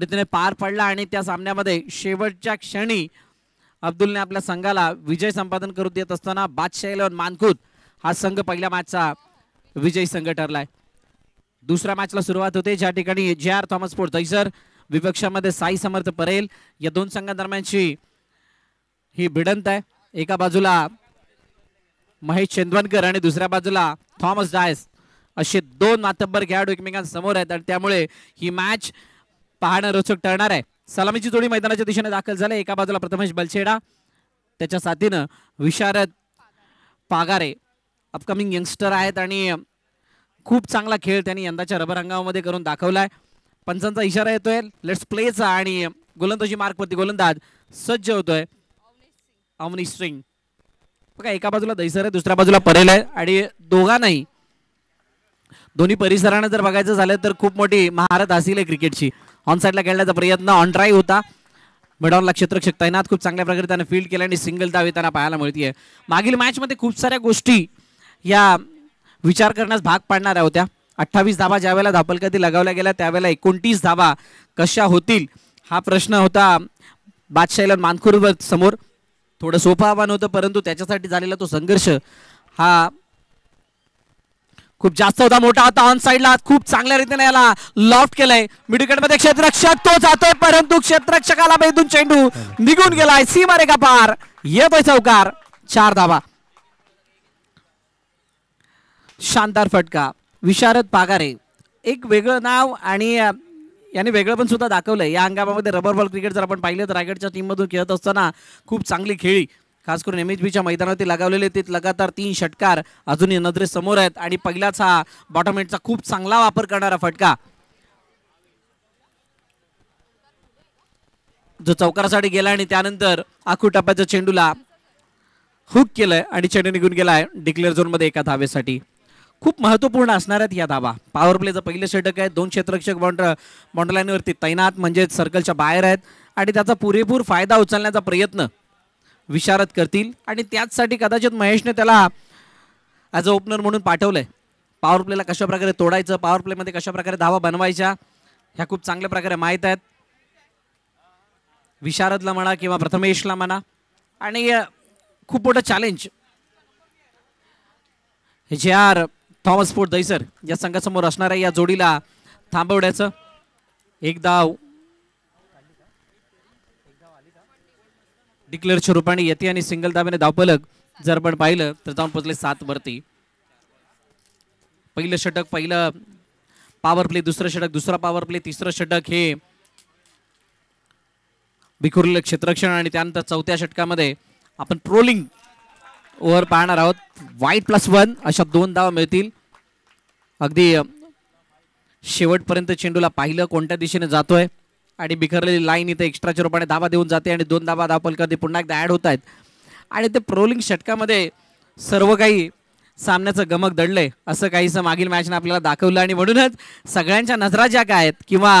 रीतीने पार पडला आणि त्या सामन्यामध्ये शेवटच्या क्षणी अब्दुलने आपल्या संघाला विजय संपादन करू देत असताना बादशाह इलेव्हन मानकूत हा संघ पहिल्या मॅचचा विजयी संघ ठरलाय दुसऱ्या मॅचला सुरुवात होते ज्या ठिकाणी जे आर थॉमस फोर्ट थैसर विपक्षामध्ये साई समर्थ परेल या दोन संघांदरम्यानची ही भिडंत आहे एका बाजूला महेश चंदवनकर आणि दुसऱ्या बाजूला थॉमस डायस असे दोन मातब्बर खेळाडू एकमेकांसमोर आहेत आणि त्यामुळे ही मॅच पाहणं रोचक ठरणार आहे सलामीची जोडी मैदानाच्या दिशेने दाखल झाली एका बाजूला प्रथमेश बलछेडा त्याच्या साथीनं विशारद पागारे अपकमिंग यंगस्टर आहेत आणि खूप चांगला खेळ त्यांनी यंदाच्या रबर हंगामामध्ये करून दाखवलाय पंचांचा इशारा येतोय लेट्स प्लेचा आणि गोलंदाजी मार्कवरती गोलंदाज सज्ज होतोय अवनी स्ट्रिंग बघा एका बाजूला दहिसर आहे दुसऱ्या बाजूला परेल आहे आणि नाही दोन्ही परिसरानं जर बघायचं झालं तर खूप मोठी महारत असेल आहे क्रिकेटची ऑन साईडला खेळण्याचा प्रयत्न ऑन ड्राईव्ह होता बडावरला क्षेत्रक्षक तैनात खूप चांगल्या प्रकारे त्यानं फील्ड केलं आणि सिंगल दाव त्यांना पाहायला मिळते मागील मॅचमध्ये खूप साऱ्या गोष्टी या विचार करण्यास भाग पाडणाऱ्या होत्या अठ्ठावीस धाबा ज्यावेळेला धापलकती लगावल्या गेल्या त्यावेळेला एकोणतीस धाबा कशा होतील हा प्रश्न होता बादशाहीला मानखुरवर समोर थोडं सोपं आव्हान होतं परंतु त्याच्यासाठी झालेला तो संघर्ष हा खूप जास्त होता मोठा होता ऑन साईडला खूप चांगल्या रीतीने याला लॉफ्ट केलंय मध्ये क्षेत्रक्षक तो जातोय परंतु क्षेत्ररक्षकाला बेदून चेंडू निघून गेलाय मारे का पार येतोय चौकार चार धावा शानदार फटका विशारद पागारे एक वेगळं नाव आणि याने वेगळं पण सुद्धा दाखवलंय या हंगामामध्ये रबर बॉल क्रिकेट जर आपण पाहिलं तर रायगडच्या टीममधून खेळत असताना खूप चांगली खेळी खास करून एम एच बीच्या मैदानावरती लगावलेले ते लगातार तीन षटकार अजूनही नजरेसमोर आहेत आणि पहिलाच हा बॉटम एटचा खूप चांगला वापर करणारा फटका जो चौकारासाठी गेला आणि त्यानंतर आखू टप्प्याच्या चेंडूला हुक केलंय आणि चेंडू निघून गेलाय डिक्लेअर झोनमध्ये एका धावेसाठी खूप महत्त्वपूर्ण असणार आहेत या धावा पॉवर प्लेचं पहिलं षटक आहे दोन क्षेत्ररक्षक बाउंड बाउंड्रीलाईनवरती तैनात म्हणजेच सर्कलच्या बाहेर आहेत आणि त्याचा पुरेपूर फायदा उचलण्याचा प्रयत्न विशारत करतील आणि त्याचसाठी कदाचित महेशने त्याला ॲज अ ओपनर म्हणून पाठवलं आहे पॉवर प्लेला कशाप्रकारे तोडायचं पॉवर प्लेमध्ये कशाप्रकारे धावा बनवायच्या ह्या खूप चांगल्या प्रकारे माहीत आहेत विशारदला म्हणा किंवा प्रथमेशला म्हणा आणि खूप मोठं चॅलेंज जे आर थॉमस फोर्ट दैसर या संघासमोर असणाऱ्या या जोडीला थांबवण्याचं एक धाव डिक्लेअरच्या रूपाने येते आणि सिंगल दाब्याने धावपलक जर पण पाहिलं तर जाऊन पोचले सात वरती पहिलं षटक पहिलं पॉवर प्ले दुसरं षटक दुसरा पॉवर प्ले तिसरं षटक हे बिखुरले क्षेत्रक्षण आणि त्यानंतर चौथ्या षटकामध्ये आपण ट्रोलिंग ओव्हर पाहणार आहोत वाईट प्लस वन अशा दोन धावा मिळतील अगदी शेवटपर्यंत चेंडूला पाहिलं कोणत्या दिशेने जातोय आणि बिखरलेली लाईन इथे एक्स्ट्राच्या रूपाने धाबा देऊन जाते आणि दोन धावा करते पुन्हा एकदा ॲड होत आहेत आणि ते प्रोलिंग षटकामध्ये सर्व काही सामन्याचं गमक दडलंय असं काहीसं मागील मॅचने आपल्याला दाखवलं आणि म्हणूनच सगळ्यांच्या नजरा ज्या काय आहेत किंवा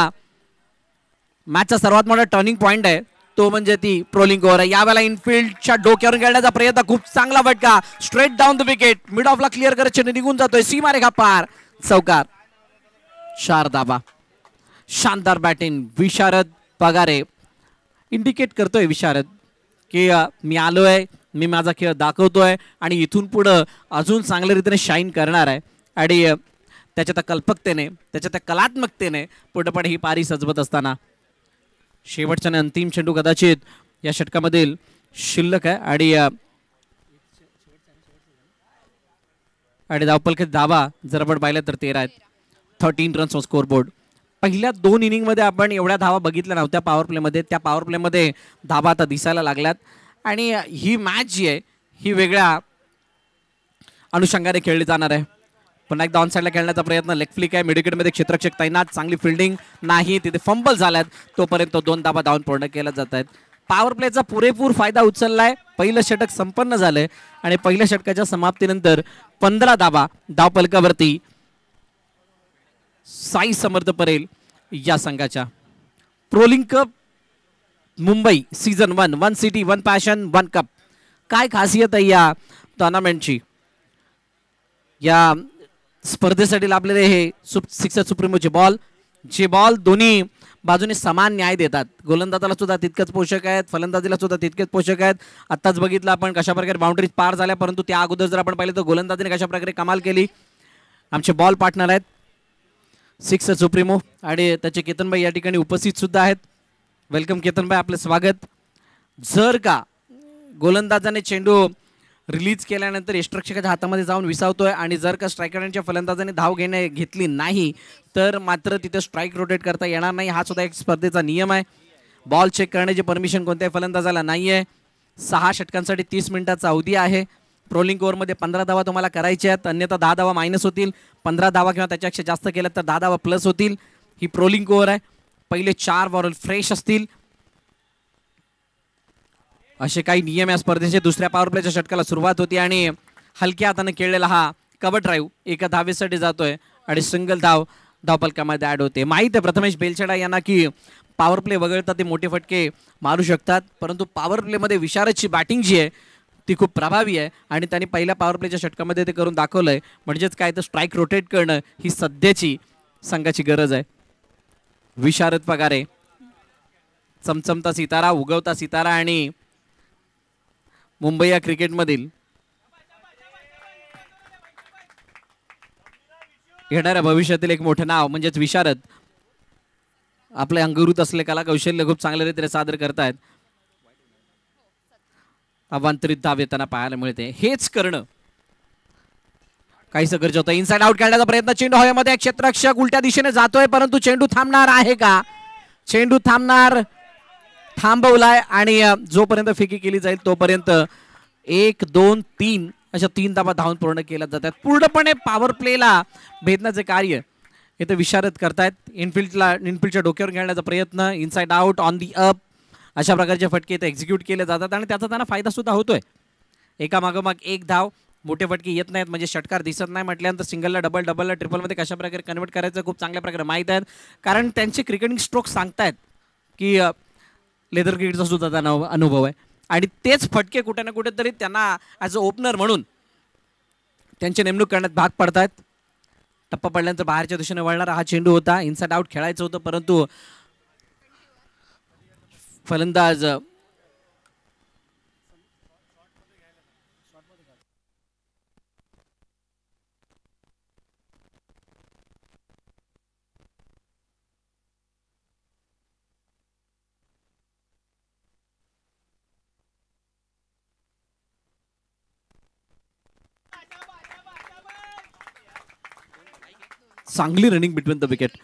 मॅचचा सर्वात मोठा टर्निंग पॉईंट आहे तो म्हणजे ती प्रोलिंग ओव्हर आहे यावेळेला इनफिल्डच्या डोक्यावरून खेळण्याचा प्रयत्न खूप चांगला फटका straight down the wicket mid ऑफला क्लिअर करत निघून जातोय खा पार चौकार चार दाबा शानदार बॅटिंग विशारद पगारे इंडिकेट करतोय विशारद की मी आलो आहे मी माझा खेळ दाखवतोय आणि इथून पुढं अजून चांगल्या रीतीने शाईन करणार आहे आणि त्याच्या त्या कल्पकतेने त्याच्या त्या कलात्मकतेने पुढपण ही पारी सजवत असताना शेवटच्या अंतिम चेंडू कदाचित या षटकामधील शिल्लक आहे आणि आणि धावपलखेत धावा जर आपण पाहिलं तर तेरा आहेत थर्टीन रन्स ऑन बोर्ड पहिल्या दोन इनिंगमध्ये आपण एवढ्या धावा बघितल्या नव्हत्या पॉवर प्लेमध्ये त्या पॉवर प्लेमध्ये धाबा आता दिसायला लागल्यात आणि ही मॅच जी आहे ही वेगळ्या अनुषंगाने खेळली जाणार आहे पुन्हा एकदा ऑन साईडला खेळण्याचा प्रयत्न फ्लिक आहे मिडिकेटमध्ये क्षेत्रक्षक तैनात चांगली फिल्डिंग नाही तिथे फंबल झाल्यात तोपर्यंत दोन धाबा धावून पूर्ण केल्या जात आहेत पॉवर प्लेचा पुरेपूर फायदा उचलला आहे पहिलं षटक संपन्न झालंय आणि पहिल्या षटकाच्या समाप्तीनंतर पंधरा धाबा धावपलकावरती साई समर्थ परेल या संघाच्या प्रोलिंग cup Mumbai season one one city one passion one cup काय खासियत आहे या टोर्नामेंटची या स्पर्धेसाठी लाभलेले हे सुप सिक्सर सुप्रीमोचे बॉल जे बॉल दोन्ही बाजूने समान न्याय देतात गोलंदाजाला सुद्धा तितकंच पोषक आहेत फलंदाजीला सुद्धा तितकेच पोषक आहेत आत्ताच बघितलं आपण कशा प्रकारे बाउंड्रीज पार झाल्या परंतु त्या अगोदर जर आपण पाहिलं तर गोलंदाजीने कशा प्रकारे कमाल केली आमचे बॉल पार्टनर आहेत सिक्स सुप्रीमो हो आणि त्याचे केतनबाई या ठिकाणी उपस्थित सुद्धा आहेत वेलकम केतनबाई आपलं स्वागत जर का गोलंदाजाने चेंडू रिलीज केल्यानंतर यष्टरक्षकाच्या हातामध्ये जाऊन विसावतोय आणि जर का स्ट्रायकरांच्या फलंदाजाने धाव घेणे घेतली नाही तर मात्र तिथे स्ट्राईक रोटेट करता येणार नाही हा सुद्धा एक स्पर्धेचा नियम आहे बॉल चेक करण्याची परमिशन कोणत्याही फलंदाजाला नाही आहे सहा षटकांसाठी तीस मिनिटाचा अवधी आहे ट्रोलिंग ओव्हरमध्ये पंधरा धावा तुम्हाला करायच्या आहेत अन्यथा दहा धावा मायनस होतील पंधरा धावा किंवा त्याच्यापेक्षा जास्त केल्या तर दहा धावा प्लस होतील ही प्रोलिंग ओव्हर आहे पहिले चार बॉल फ्रेश असतील असे काही नियम या स्पर्धेचे दुसऱ्या पॉवर प्लेच्या षटकाला सुरुवात होती आणि हलक्या हाताने खेळलेला हा कबड ड्राईव्ह एका धावेसाठी जातोय आणि सिंगल धाव धावपलकामध्ये ऍड होते माहीत आहे प्रथमेश बेलछडा यांना की पॉवर प्ले वगळता ते मोठे फटके मारू शकतात परंतु पॉवर प्लेमध्ये विशारदची बॅटिंग जी आहे ती खूप प्रभावी आहे आणि त्यांनी पहिल्या पॉवर प्लेच्या षटकामध्ये ते करून दाखवलं आहे म्हणजेच काय तर स्ट्राईक रोटेट करणं ही सध्याची संघाची गरज आहे विशारद पगारे चमचमता सितारा उगवता सितारा आणि मुंबई या क्रिकेटमधील येणाऱ्या भविष्यातील एक मोठं नाव म्हणजेच विशारद आपले अंगरूत असले कला कौशल्य खूप चांगल्या रीतीने सादर करतायत अवांतरित धाव येताना पाहायला मिळते हेच करणं काहीसं गरजेचं होतं इनसाइड आउट करण्याचा प्रयत्न चेंडू हवेमध्ये क्षेत्रक्षक उलट्या दिशेने जातोय परंतु चेंडू थांबणार आहे का चेंडू थांबणार थांबवलाय आणि जोपर्यंत फिकी केली जाईल तोपर्यंत एक दोन तीन अशा तीन दाबा धावून पूर्ण केल्या जातात पूर्णपणे पॉवर प्लेला भेदण्याचे कार्य इथे विशारत करतायत इनफिल्डला इनफिल्डच्या डोक्यावर घेण्याचा प्रयत्न inside out on the up अशा प्रकारचे फटके इथे एक्झिक्यूट केले जातात आणि त्याचा त्यांना फायदासुद्धा होतोय एका मागोमाग एक धाव मोठे फटके येत नाहीत म्हणजे षटकार दिसत नाही म्हटल्यानंतर सिंगलला डबल डबलला ट्रिपलमध्ये कशा प्रकारे कन्वर्ट करायचं खूप चांगल्या प्रकारे माहीत आहेत कारण त्यांचे क्रिकेटिंग स्ट्रोक सांगतायत की लेदर क्रिकेटचा सुद्धा त्यांना अनुभव आहे आणि तेच फटके कुठे ना कुठेतरी त्यांना ॲज अ ओपनर म्हणून त्यांची नेमणूक करण्यात भाग पडत आहेत टप्पा पडल्यानंतर बाहेरच्या दिशेने वळणारा हा चेंडू होता इन्साइड आउट खेळायचं होतं परंतु फलंदाज चांगली रनिंग बिटवीन द विकेट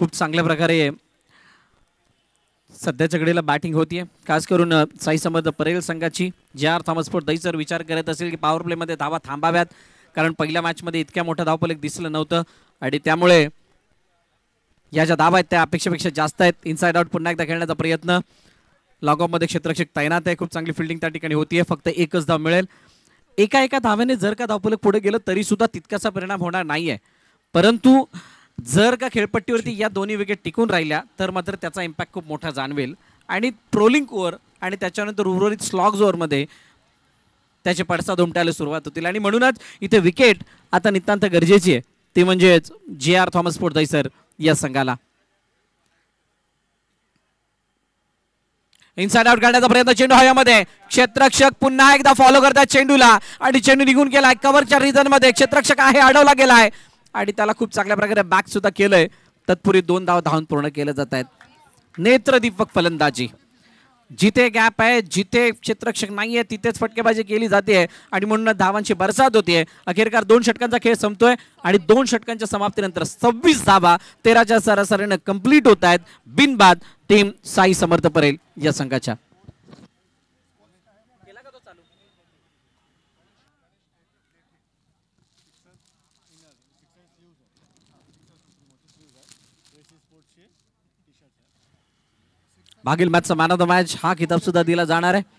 खूप चांगल्या प्रकारे सध्याच्या घडीला बॅटिंग होतीये खास करून साई समर्थ परेल संघाची ज्या आर थॉमस फोर्ट दहीसर विचार करत असेल की पॉवर प्लेमध्ये धावा थांबाव्यात कारण पहिल्या मॅचमध्ये इतक्या मोठा धावपलक दिसलं नव्हतं आणि त्यामुळे या ज्या धावा आहेत त्या अपेक्षेपेक्षा जास्त आहेत इनसाइड आउट पुन्हा एकदा खेळण्याचा प्रयत्न लॉगॉपमध्ये क्षेत्रक्षक तैनात आहे खूप चांगली फिल्डिंग त्या ठिकाणी होतीये फक्त एकच धाव मिळेल एका एका धाव्याने जर का धावपलक पुढे गेलं तरी सुद्धा तितकासा परिणाम होणार नाहीये परंतु जर का खेळपट्टीवरती या दोन्ही विकेट टिकून राहिल्या तर मात्र त्याचा इम्पॅक्ट खूप मोठा जाणवेल आणि ट्रोलिंग ओव्हर आणि त्याच्यानंतर उर्वरित स्लॉग्स मध्ये त्याचे पडसाद उमटायला सुरुवात होतील आणि म्हणूनच इथे विकेट आता नितांत गरजेची आहे ती म्हणजेच जे आर थॉमस फोर्ट सर या संघाला इनसाइड आउट करण्याचा प्रयत्न चेंडू हव्यामध्ये क्षेत्रक्षक पुन्हा एकदा फॉलो करतात चेंडूला आणि चेंडू निघून गेलाय कव्हरच्या रिझन मध्ये क्षेत्रक्षक आहे अडवला गेलाय आणि त्याला खूप चांगल्या प्रकारे बॅक सुद्धा केलंय तत्पूर्वी दोन धाव धावून पूर्ण केले जात आहेत नेत्रदीपक फलंदाजी जिथे गॅप आहे जिथे क्षेत्रक्षक नाही आहे तिथेच फटकेबाजी केली जाते आणि म्हणून धावांची बरसात होते अखेरकार दोन षटकांचा खेळ संपतोय आणि दोन षटकांच्या समाप्तीनंतर सव्वीस धावा तेराच्या सरासरीनं कंप्लीट होत आहेत बिनबाद टीम साई समर्थ परेल या संघाच्या मागील मॅचचा मॅन ऑफ द मॅच हा किताब सुद्धा दिला जाणार आहे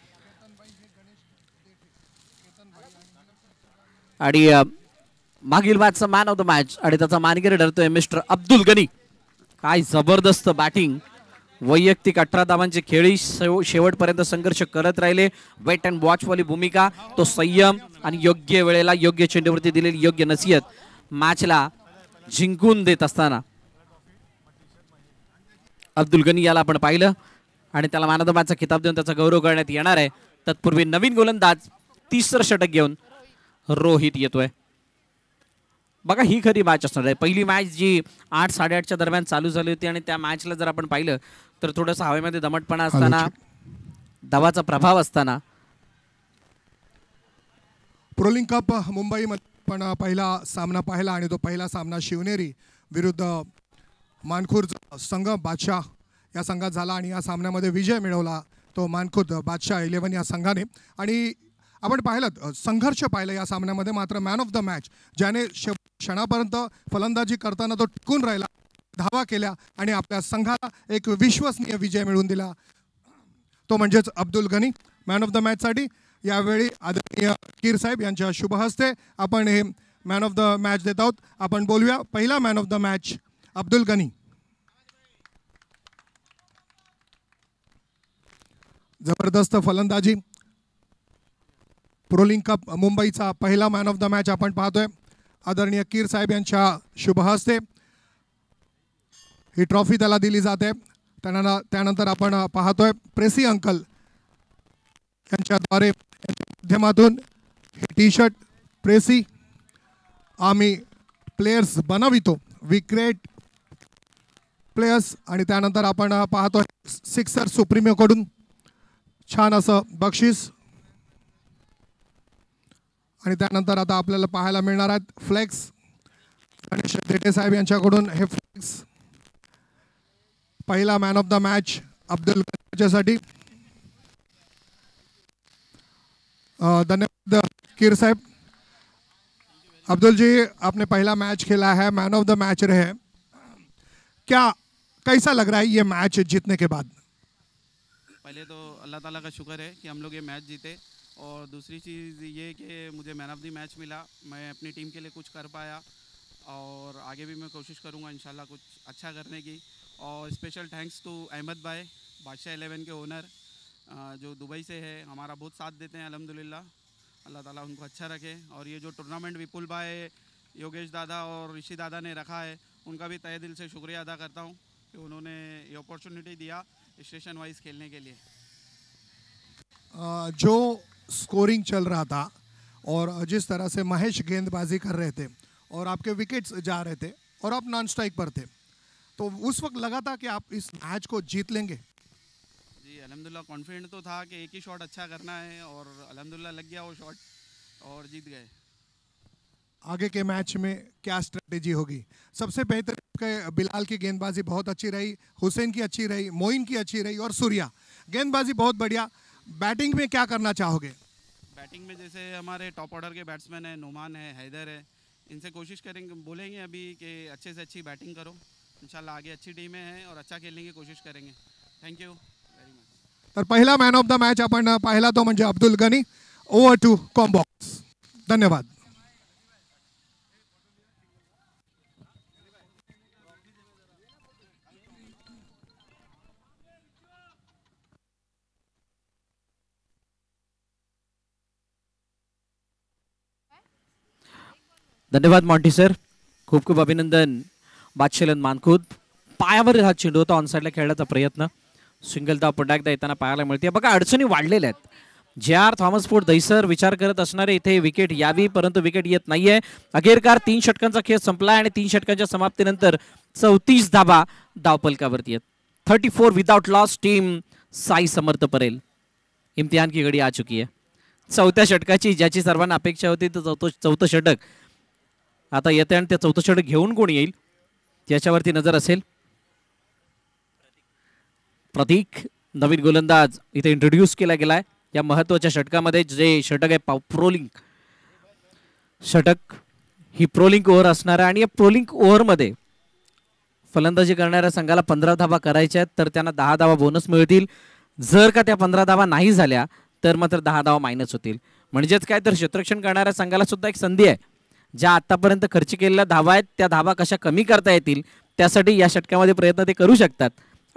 आणि मागील मॅचचा मॅन ऑफ द मॅच आणि त्याचा मानगिरी ठरतोय मिस्टर अब्दुल गनी काय जबरदस्त बॅटिंग वैयक्तिक अठरा धावांचे खेळी शेवटपर्यंत संघर्ष करत राहिले वेट अँड वॉच वाली भूमिका तो संयम आणि योग्य वेळेला योग्य चेंडूवरती दिलेली योग्य नसीहत मॅचला जिंकून देत असताना अब्दुल गनी याला आपण पाहिलं आणि त्याला मानदमाचा किताब देऊन त्याचा गौरव करण्यात येणार आहे तत्पूर्वी नवीन गोलंदाज तिसरं षटक घेऊन रोहित येतोय बघा ही खरी मॅच असणार आहे पहिली मॅच जी आठ साडेआठच्या दरम्यान चालू झाली होती आणि त्या मॅचला जर आपण पाहिलं तर थोडंसं हवेमध्ये दमटपणा असताना दवाचा प्रभाव असताना प्रोलिंग कप मुंबई पण पहिला सामना पाहिला आणि तो पहिला सामना शिवनेरी विरुद्ध मानखूर संघ बादशाह या संघात झाला आणि या सामन्यामध्ये विजय मिळवला तो मानखुद बादशाह इलेव्हन या संघाने आणि आपण पाहिलं संघर्ष पाहिलं या सामन्यामध्ये मात्र मॅन ऑफ द मॅच ज्याने शेव क्षणापर्यंत फलंदाजी करताना तो टिकून राहिला धावा केल्या आणि आपल्या संघाला एक विश्वसनीय विजय मिळवून दिला तो म्हणजेच Abdul Gani man of the मॅचसाठी यावेळी आदरणीय कीर साहेब यांच्या शुभहस्ते आपण हे मॅन ऑफ द मॅच देत आहोत आपण बोलूया पहिला man of the match Abdul Gani जबरदस्त फलंदाजी प्रोलिंग कप मुंबईचा पहिला मॅन ऑफ द मॅच आपण पाहतोय आदरणीय कीर साहेब यांच्या शुभ हस्ते ही ट्रॉफी त्याला दिली जाते त्यांना त्यानंतर आपण पाहतोय प्रेसी अंकल यांच्याद्वारे माध्यमातून हे टी शर्ट प्रेसी आम्ही प्लेयर्स बनवितो विक्रेट प्लेयर्स आणि त्यानंतर आपण पाहतोय सिक्सर सुप्रीमोकडून छान असं बक्षीस आणि त्यानंतर आता आपल्याला पाहायला मिळणार आहेत फ्लेक्स गणेश शेटे साहेब यांच्याकडून हे फ्लेक्स पहिला man of the match Abdul याच्यासाठी धन्यवाद कीर साहेब अब्दुल जी आपने पहिला मैच खेला है मॅन ऑफ द मॅच रहे क्या कैसा लग रहा है ये मैच जीतने के बाद पहले तो अल्लाह ताला का शुक्र है कि हम लोग ये मैच जीते और दूसरी चीज़ ये कि मुझे मैन ऑफ दी मैच मिला मैं अपनी टीम के लिए कुछ कर पाया और आगे भी मैं कोशिश करूँगा इन कुछ अच्छा करने की और स्पेशल थैंक्स टू अहमद भाई बादशाह एलेवन के ओनर जो दुबई से है हमारा बहुत साथ देते हैं अलहमदिल्ला अल्लाह ताला उनको अच्छा रखे और ये जो टूर्नामेंट विपुल भाई योगेश दादा और ऋषि दादा ने रखा है उनका भी तय दिल से शुक्रिया अदा करता हूँ कि उन्होंने ये अपॉर्चुनिटी दिया स्टेशन वाइज खेलने के लिए जो स्कोरिंग चल रहा था और जिस तरह से महेश गेंदबाजी कर रहे थे और आपके विकेट्स जा रहे थे और आप नॉन स्ट्राइक पर थे तो उस वक्त लगा था कि आप इस मैच को जीत लेंगे जी अलहमदिल्ला कॉन्फिडेंट तो था कि एक ही शॉट अच्छा करना है और अलहमदिल्ला लग गया वो शॉट और जीत गए आगे के मैच में क्या स्ट्रेटेजी होगी सबसे बेहतर बिलाल की गेंदबाजी बहुत अच्छी रही हुसैन की अच्छी रही मोइन की अच्छी रही और सूर्या गेंदबाजी बहुत बढ़िया बैटिंग में क्या करना चाहोगे बैटिंग में जैसे हमारे टॉप ऑर्डर के बैट्समैन हैं नुमान है हैदर है इनसे कोशिश करेंगे बोलेंगे अभी कि अच्छे से अच्छी बैटिंग करो इंशाल्लाह आगे अच्छी टीमें हैं और अच्छा खेलने की कोशिश करेंगे thank you very much man of the match अपन पहला तो मुझे अब्दुल गनी ओवर टू कॉम्बॉक्स धन्यवाद धन्यवाद मॉन्टी सर खूप खूप अभिनंदन बादशलन मानखुद पायावर हा चेंडू होता ऑनसाईडला खेळण्याचा प्रयत्न सिंगल धाव पुन्हा एकदा येताना पाहायला मिळते बघा अडचणी वाढलेल्या आहेत जे आर थॉमस फोर्ड दहिसर विचार करत असणारे इथे विकेट यावी परंतु विकेट येत नाहीये अखेरकार तीन षटकांचा खेळ संपला आणि तीन षटकांच्या समाप्तीनंतर चौतीस धाबा धावपलकावरती येत thirty four without loss team Sai Samarth Parel इम्तिहान की घडी आ चुकी आहे चौथ्या षटकाची ज्याची सर्वांना अपेक्षा होती तर चौथं चौथं षटक आता येते आणि त्या चौथं षटक घेऊन कोण येईल याच्यावरती नजर असेल प्रतीक नवीन गोलंदाज इथे इंट्रोड्यूस केला गेलाय या महत्वाच्या षटकामध्ये जे षटक आहे पाव प्रोलिंग षटक ही प्रोलिंक ओव्हर असणार आहे आणि या प्रोलिंक ओव्हरमध्ये फलंदाजी करणाऱ्या संघाला पंधरा धावा करायच्या आहेत तर त्यांना दहा धावा बोनस मिळतील जर का त्या पंधरा धावा नाही झाल्या तर मात्र दहा धावा मायनस होतील म्हणजेच काय तर क्षेत्रक्षण करणाऱ्या संघाला सुद्धा एक संधी आहे ज्या आतापर्यंत खर्च केलेल्या धावा आहेत त्या धावा कशा कमी करता येतील त्यासाठी या षटकामध्ये प्रयत्न ते करू शकतात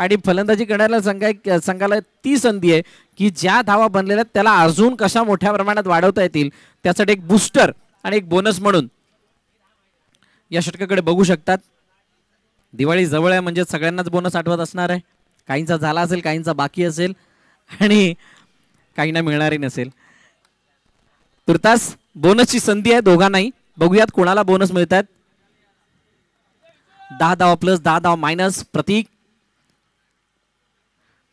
आणि फलंदाजी करणाऱ्या संघा संघाला ती संधी आहे की ज्या धावा बनलेल्या आहेत त्याला अजून कशा मोठ्या प्रमाणात वाढवता येतील त्यासाठी एक बूस्टर आणि एक बोनस म्हणून या षटकाकडे बघू शकतात दिवाळी जवळ आहे म्हणजे सगळ्यांनाच बोनस आठवत असणार आहे काहींचा झाला असेल काहींचा बाकी असेल आणि काहींना मिळणारही नसेल तुर्तास बोनसची संधी आहे दोघांनाही बघूयात कोणाला बोनस मिळत आहेत दहा धाव प्लस दहा धाव मायनस प्रतीक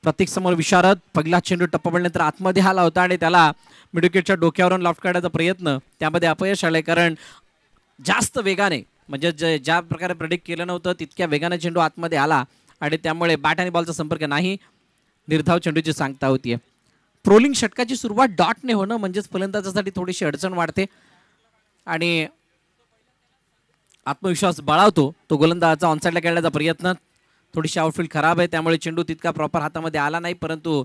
प्रतीक समोर विशारद पगला चेंडू टप्पा पडल्यानंतर आतमध्ये आला होता आणि त्याला मिडविकेटच्या डोक्यावरून लॉफ्ट काढायचा प्रयत्न त्यामध्ये अपयश आले कारण जास्त वेगाने म्हणजे जे ज्या प्रकारे प्रेडिक्ट केलं नव्हतं तितक्या वेगाने चेंडू आतमध्ये आला आणि त्यामुळे बॅट आणि बॉलचा संपर्क नाही निर्धाव चेंडूची सांगता होती ट्रोलिंग षटकाची सुरुवात डॉटने होणं म्हणजेच फलंदाजासाठी थोडीशी अडचण वाढते आणि आत्मविश्वास बळावतो तो गोलंदाजाचा ऑनसाईडला खेळण्याचा प्रयत्न थोडीशी आउटफील्ड खराब आहे त्यामुळे चेंडू तितका प्रॉपर हातामध्ये आला नाही परंतु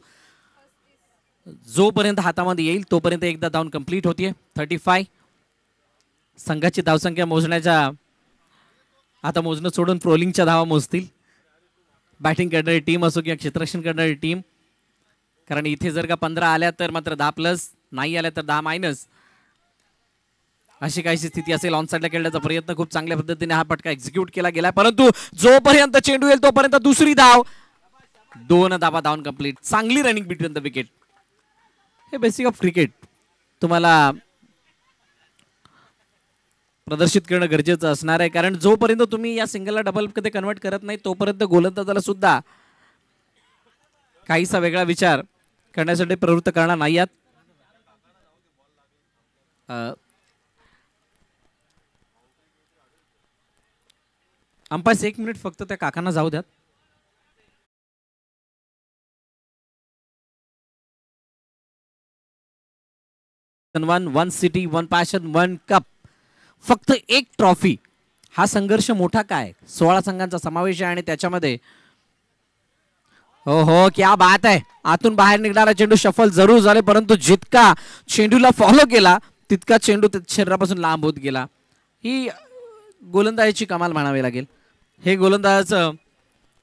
जोपर्यंत हातामध्ये येईल तोपर्यंत एकदा धावून कंप्लीट होतीये थर्टी फाय संघाची धावसंख्या मोजण्याच्या आता मोजणं सोडून ट्रोलिंगच्या धावा मोजतील बॅटिंग करणारी टीम असो किंवा क्षेत्ररक्षण करणारी टीम कारण इथे जर का पंधरा आल्या तर मात्र दहा प्लस नाही आल्या तर दहा मायनस अशी काहीशी स्थिती असेल ऑन साईडला खेळण्याचा प्रयत्न खूप चांगल्या पद्धतीने हा फटका एक्झिक्यूट केला गेला परंतु जोपर्यंत चेंडू येईल तोपर्यंत दुसरी धाव दोन धावा धावून कंप्लीट चांगली रनिंग बिटवीन द विकेट हे बेसिक ऑफ क्रिकेट तुम्हाला प्रदर्शित करणं गरजेचं असणार आहे कारण जोपर्यंत तुम्ही या सिंगलला डबल कधी कन्वर्ट करत नाही तोपर्यंत गोलंदाजाला सुद्धा काहीसा वेगळा विचार करण्यासाठी प्रवृत्त करणार नाही आहात अंपास एक मिनिट फक्त त्या काकांना जाऊ द्यात one one city one passion one cup फक्त एक ट्रॉफी हा संघर्ष मोठा काय सोळा संघांचा समावेश आहे आणि त्याच्यामध्ये हो हो क्या बात आहे आतून बाहेर निघणारा चेंडू शफल जरूर झाले परंतु जितका चेंडूला फॉलो केला तितका चेंडू शरीरापासून लांब होत गेला ही गोलंदाजीची कमाल म्हणावी लागेल हे गोलंदाजाचं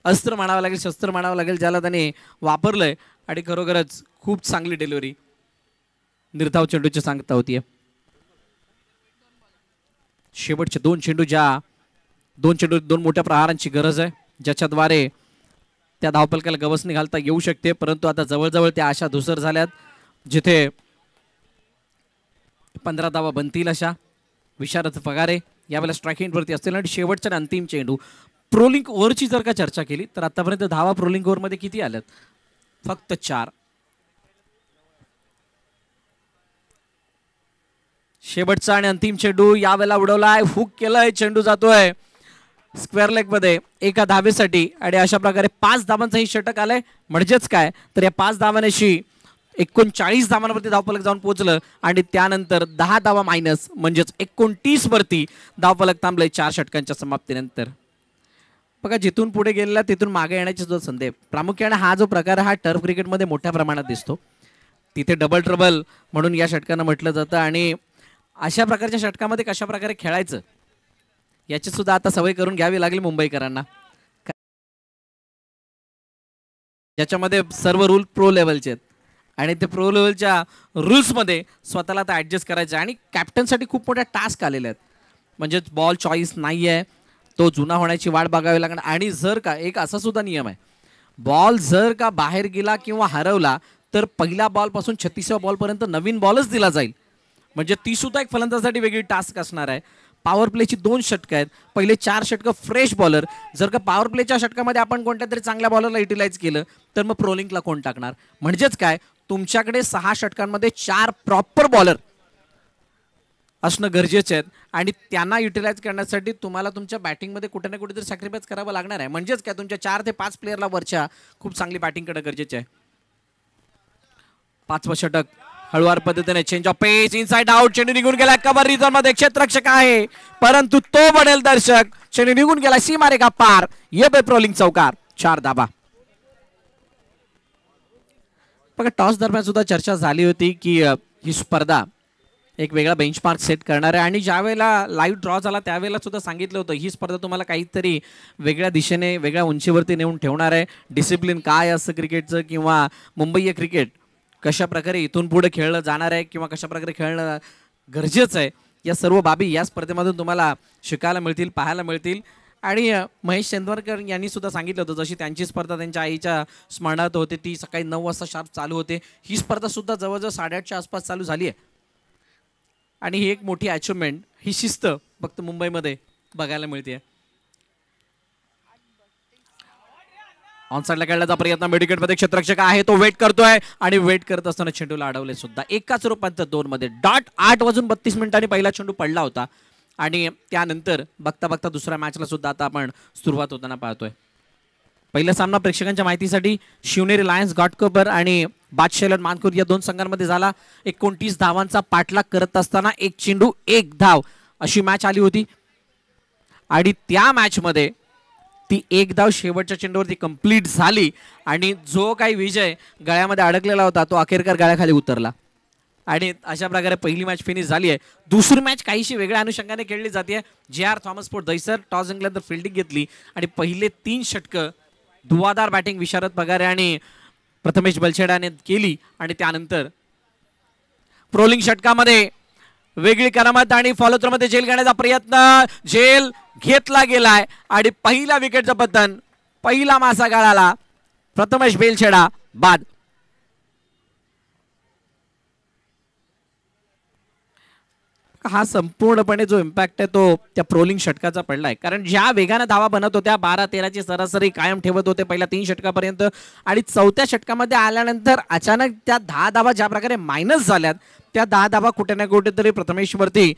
अस्त्र म्हणावं लागेल शस्त्र म्हणावं लागेल ज्याला त्याने वापरलंय आणि खरोखरच खूप चांगली डिलिव्हरी निर्धाव चेंडूची सांगता होतीये शेवटचे दोन चेंडू ज्या दोन चेंडू दोन मोठ्या प्रहारांची गरज आहे ज्याच्याद्वारे त्या धावपलक्याला गवसणी घालता येऊ शकते परंतु आता जवळजवळ त्या आशा धुसर झाल्यात जिथे पंधरा धावा बनतील अशा विशारद पगारे यावेळेला स्ट्राईक असतील आणि शेवटचा आणि अंतिम चेंडू प्रोलिंग ओव्हरची जर का चर्चा केली तर आतापर्यंत धावा प्रोलिंग ओव्हरमध्ये किती आल्यात फक्त चार शेवटचा आणि अंतिम चेंडू यावेळेला उडवलाय हुक केलाय चेंडू जातोय स्क्वेअर लेग मध्ये एका धावेसाठी आणि अशा प्रकारे पाच धावांचाही षटक आलाय म्हणजेच काय तर या पाच धावांशी एकोणचाळीस धावांवरती धावपलक जाऊन पोहोचलं आणि त्यानंतर दहा धावा मायनस म्हणजेच एकोणतीस वरती धावपलक थांबले चार षटकांच्या समाप्तीनंतर बघा जिथून पुढे गेलेला तिथून मागे येण्याची जो संधी प्रामुख्याने हा जो प्रकार हा टर्फ क्रिकेटमध्ये मोठ्या प्रमाणात दिसतो तिथे डबल ट्रबल म्हणून या षटकांना म्हटलं जातं आणि अशा प्रकारच्या षटकामध्ये कशा प्रकारे खेळायचं याची सुद्धा आता सवय करून घ्यावी लागली मुंबईकरांना ज्याच्यामध्ये सर्व रूल प्रो लेवलचे आहेत आणि ते प्रो लेवलच्या रुल्समध्ये स्वतःला आता ॲडजस्ट करायचं आहे आणि कॅप्टनसाठी खूप मोठ्या टास्क आलेल्या आहेत म्हणजे बॉल चॉईस नाही आहे तो जुना होण्याची वाट बघावी लागणार आणि जर का एक असा सुद्धा नियम आहे बॉल जर का बाहेर गेला किंवा हरवला तर पहिल्या बॉलपासून छत्तीसव्या बॉलपर्यंत नवीन बॉलच दिला जाईल म्हणजे तीसुद्धा एक फलंदाजसाठी वेगळी टास्क असणार आहे पॉवर प्लेची दोन षटकं आहेत पहिले चार षटकं फ्रेश बॉलर जर का पॉवर प्लेच्या षटकामध्ये आपण कोणत्या तरी चांगल्या बॉलरला युटिलाइज केलं तर मग प्रोलिंगला कोण टाकणार म्हणजेच काय तुमच्याकडे सहा षटकांमध्ये चार प्रॉपर बॉलर असणं गरजेचं आहे आणि त्यांना युटिलाइज करण्यासाठी तुम्हाला तुमच्या बॅटिंगमध्ये कुठे ना तरी सॅक्रिफाईस करावं लागणार आहे म्हणजेच काय तुमच्या चार ते पाच प्लेअरला वरच्या खूप चांगली बॅटिंग करणं गरजेचं आहे पाचवं षटक हळूवार पद्धतीने change of pace inside out चेंडू निघून गेला कबर रिझन मध्ये क्षेत्रक्षक आहे परंतु तो बनेल दर्शक चेंडू निघून गेला का पार ये प्रॉलिंग चौकार चार दाबा बघा टॉस दरम्यान सुद्धा चर्चा झाली होती की ही स्पर्धा एक वेगळा बेंचमार्क सेट करणार आहे आणि ज्यावेळेला लाईव्ह ड्रॉ झाला त्यावेळेला सुद्धा सांगितलं होतं ही स्पर्धा तुम्हाला काहीतरी वेगळ्या दिशेने वेगळ्या उंचीवरती नेऊन ठेवणार आहे डिसिप्लिन काय असतं क्रिकेटचं किंवा मुंबई क्रिकेट कशा प्रकारे इथून पुढे खेळलं जाणार आहे किंवा कशा प्रकारे खेळणं गरजेचं आहे या सर्व बाबी या स्पर्धेमधून तुम्हाला शिकायला मिळतील पाहायला मिळतील आणि महेश शेंदवरकर यांनी सुद्धा सांगितलं होतं जशी त्यांची स्पर्धा त्यांच्या आईच्या स्मरणात होते ती सकाळी नऊ वाजता शार्प चालू होते ही स्पर्धा सुद्धा जवळजवळ साडेआठच्या आसपास चालू झाली आहे आणि ही एक मोठी अचिव्हमेंट ही शिस्त फक्त मुंबईमध्ये बघायला मिळते ऑनसाईडला खेळण्याचा प्रयत्न मेडिकेटमध्ये क्षेत्रक्षक आहे तो वेट करतोय आणि वेट करत असताना चेंडूला अडवले सुद्धा एकाच रूपांत दोन मध्ये डॉट आठ वाजून बत्तीस मिनिटांनी पहिला चेंडू पडला होता आणि त्यानंतर बघता बघता दुसऱ्या मॅचला सुद्धा आता आपण सुरुवात होताना पाहतोय पहिला सामना प्रेक्षकांच्या माहितीसाठी शिवनेरी लायन्स गॉटकोबर आणि बादशैलन मानकुर या दोन संघांमध्ये झाला एकोणतीस धावांचा पाठलाग करत असताना एक चेंडू एक धाव अशी मॅच आली होती आणि त्या मॅचमध्ये ती एक धाव शेवटच्या चेंडूवरती कंप्लीट झाली आणि जो काही विजय गळ्यामध्ये अडकलेला होता तो अखेरकर गळ्याखाली उतरला आणि अशा प्रकारे पहिली मॅच फिनिश झाली आहे दुसरी मॅच काहीशी वेगळ्या अनुषंगाने खेळली जाते जे आर थॉमस फोर्ट दैसर टॉस जिंकल्यानंतर फिल्डिंग घेतली आणि पहिले तीन षटकं दुवादार बॅटिंग विशारद पगारे आणि प्रथमेश बलछेडाने केली आणि त्यानंतर प्रोलिंग षटकामध्ये वेगळी करामत आणि मध्ये जेल घेण्याचा प्रयत्न जेल घेतला गेलाय आणि पहिला विकेटचं पतन पहिला मासा गाळाला प्रथमेश बेलछेडा बाद हा संपूर्णपणे जो इम्पॅक्ट आहे तो त्या प्रोलिंग षटकाचा पडला आहे कारण ज्या वेगानं धावा बनत होत्या बारा तेराची सरासरी कायम ठेवत होते पहिल्या तीन षटकापर्यंत आणि चौथ्या षटकामध्ये आल्यानंतर अचानक त्या दहा धावा ज्या प्रकारे मायनस झाल्यात त्या दहा धावा कुठे ना कुठेतरी प्रथमेश्वरती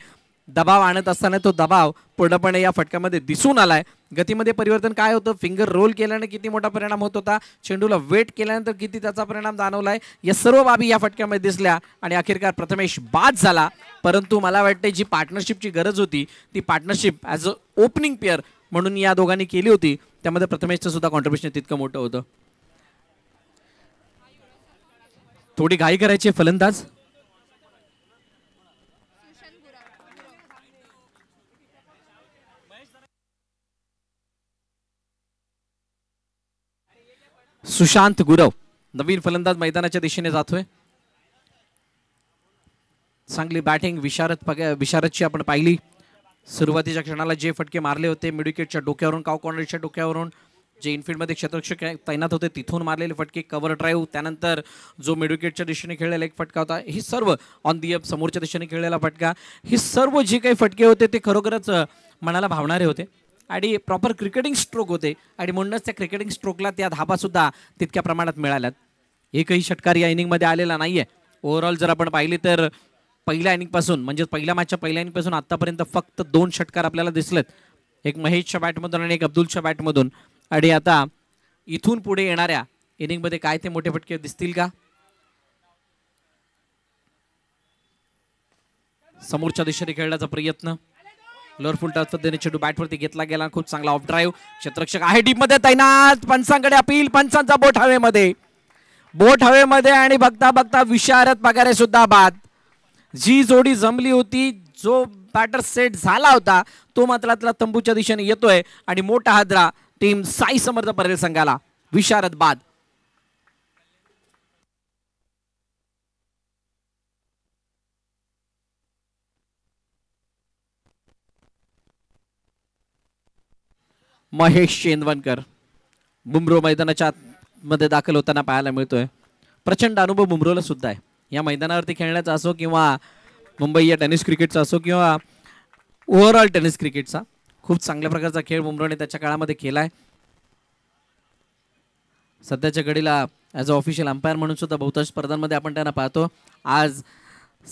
दबाव आणत असताना तो दबाव पूर्णपणे या फटक्यामध्ये दिसून आलाय गतीमध्ये परिवर्तन काय होतं फिंगर रोल केल्याने किती मोठा परिणाम होत होता चेंडूला वेट केल्यानंतर किती त्याचा परिणाम जाणवलाय या सर्व बाबी या फटक्यामध्ये दिसल्या आणि अखेरकार प्रथमेश बाद झाला परंतु मला वाटते जी पार्टनरशिपची गरज होती ती partnership as a opening pair म्हणून या दोघांनी केली होती त्यामध्ये प्रथमेशचं सुद्धा कॉन्ट्रीब्युशन तितकं मोठं होतं थोडी घाई करायची फलंदाज सुशांत गुरव नवीन फलंदाज मैदानाच्या दिशेने जातोय चांगली बॅटिंग विशारद पग विशारदची आपण पाहिली सुरुवातीच्या क्षणाला जे फटके मारले होते मिडविकेटच्या डोक्यावरून काव कॉर्नरच्या डोक्यावरून जे इनफिल्डमध्ये क्षेत्ररक्षक तैनात होते तिथून मारलेले फटके कव्हर ड्राईव्ह त्यानंतर जो मिडविकेटच्या दिशेने खेळलेला एक फटका होता ही सर्व ऑन दी अप समोरच्या दिशेने खेळलेला फटका ही सर्व जे काही फटके होते ते खरोखरच मनाला भावणारे होते आणि प्रॉपर क्रिकेटिंग स्ट्रोक होते आणि म्हणूनच त्या क्रिकेटिंग स्ट्रोकला त्या धाबासुद्धा तितक्या प्रमाणात मिळाल्यात एकही षटकार या इनिंगमध्ये आलेला नाही आहे ओव्हरऑल जर आपण पाहिले तर पहिल्या इनिंगपासून म्हणजे पहिल्या मॅचच्या पहिल्या इनिंगपासून आत्तापर्यंत फक्त दोन षटकार आपल्याला दिसलेत एक महेशच्या बॅटमधून आणि एक अब्दुलच्या बॅटमधून आणि आता इथून पुढे येणाऱ्या इनिंगमध्ये काय ते मोठे फटके दिसतील का समोरच्या दिशेने खेळण्याचा प्रयत्न लोअर फुल टच पद्धतीने बॅटवरती घेतला गेला खूप चांगला ऑफ ड्राईव्ह क्षेत्रक्षक आहे मध्ये तैनात पंचांकडे अपील पंचांचा बोट हवेमध्ये बोट हवेमध्ये आणि बघता बघता विशारद पगारे सुद्धा बाद जी जोडी जमली होती जो बॅटर सेट झाला होता तो मात्र तंबूच्या दिशेने येतोय आणि मोठा हादरा टीम साई समर्थ परेल संघाला विशारद बाद महेश चेंदवनकर बुमरो मैदानाच्या आतमध्ये दाखल होताना पाहायला मिळतोय प्रचंड अनुभव बुमरोला सुद्धा आहे या मैदानावरती खेळण्याचा असो किंवा मुंबई या टेनिस क्रिकेटचा असो किंवा ओव्हरऑल टेनिस क्रिकेटचा खूप चांगल्या प्रकारचा खेळ बुमरोने त्याच्या काळामध्ये केला आहे सध्याच्या घडीला ॲज अ ऑफिशियल अंपायर म्हणून सुद्धा बहुतांश स्पर्धांमध्ये आपण त्यांना पाहतो आज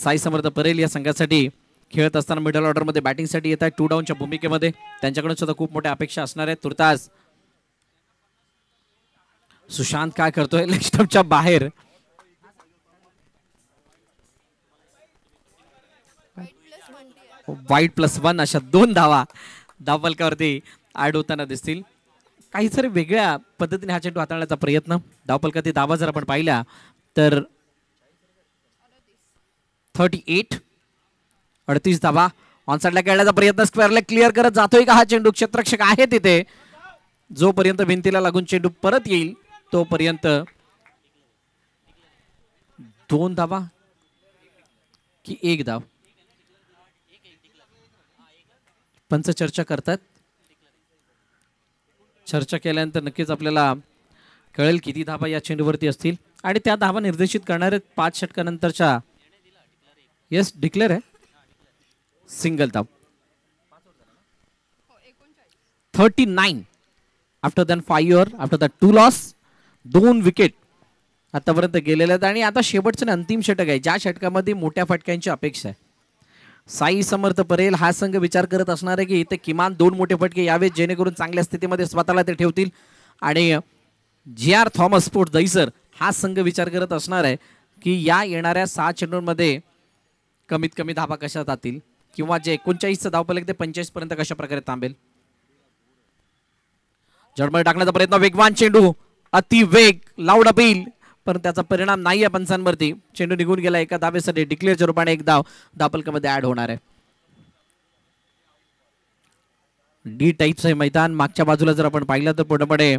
साई समर्थ परेल या संघासाठी खेळत असताना मिडल ऑर्डरमध्ये बॅटिंगसाठी येत आहे टू डाऊनच्या भूमिकेमध्ये त्यांच्याकडून सुद्धा खूप मोठ्या अपेक्षा असणार आहेत तुर्तास सुशांत काय करतोय लेग बाहेर वाईट प्लस वन अशा दोन धावा धावपलकावरती ऍड होताना दिसतील काहीतरी वेगळ्या पद्धतीने हा चेंडू हाताळण्याचा प्रयत्न धावपलकातील धावा जर आपण पाहिला तर थर्टी एट अडतीस धाबा ऑन साईडला खेळण्याचा प्रयत्न स्क्वेअरला क्लिअर करत जातोय का हा चेंडू क्षेत्रक्षक आहे तिथे जोपर्यंत भिंतीला लागून चेंडू परत येईल तोपर्यंत दोन धावा की एक धाव पंच चर्चा करतात चर्चा केल्यानंतर नक्कीच आपल्याला कळेल किती धाबा या चेंडूवरती असतील आणि त्या धाबा निर्देशित करणारे पाच षटकानंतरच्या येस डिक्लेअर आहे सिंगल धाव thirty nine after than fire after that two loss दोन विकेट आतापर्यंत गेलेले आहेत आणि आता शेवटचं अंतिम षटक आहे ज्या षटकामध्ये मोठ्या फटक्यांची अपेक्षा आहे साई समर्थ परेल हा संघ विचार करत असणार आहे की इथे किमान दोन मोठे फटके यावेत जेणेकरून चांगल्या स्थितीमध्ये स्वतःला ते ठेवतील आणि जे आर थॉमस स्पोर्ट दहीसर हा संघ विचार करत असणार आहे की या येणाऱ्या सहा चेंडूंमध्ये कमीत कमी धाबा कशा जातील किंवा जे एकोणचाळीसचं धावपलक ते पंचेचाळीसपर्यंत कशा प्रकारे थांबेल जडमळ टाकण्याचा प्रयत्न वेगवान चेंडू अति वेग लाऊड अपील पण त्याचा परिणाम नाही आहे पंचांवरती चेंडू निघून गेला एका दावेसाठी डिक्लेअरच्या रूपाने एक धाव धापलकामध्ये ऍड होणार आहे डी टाईपचं हे मैदान मागच्या बाजूला जर आपण पाहिलं तर पूर्णपणे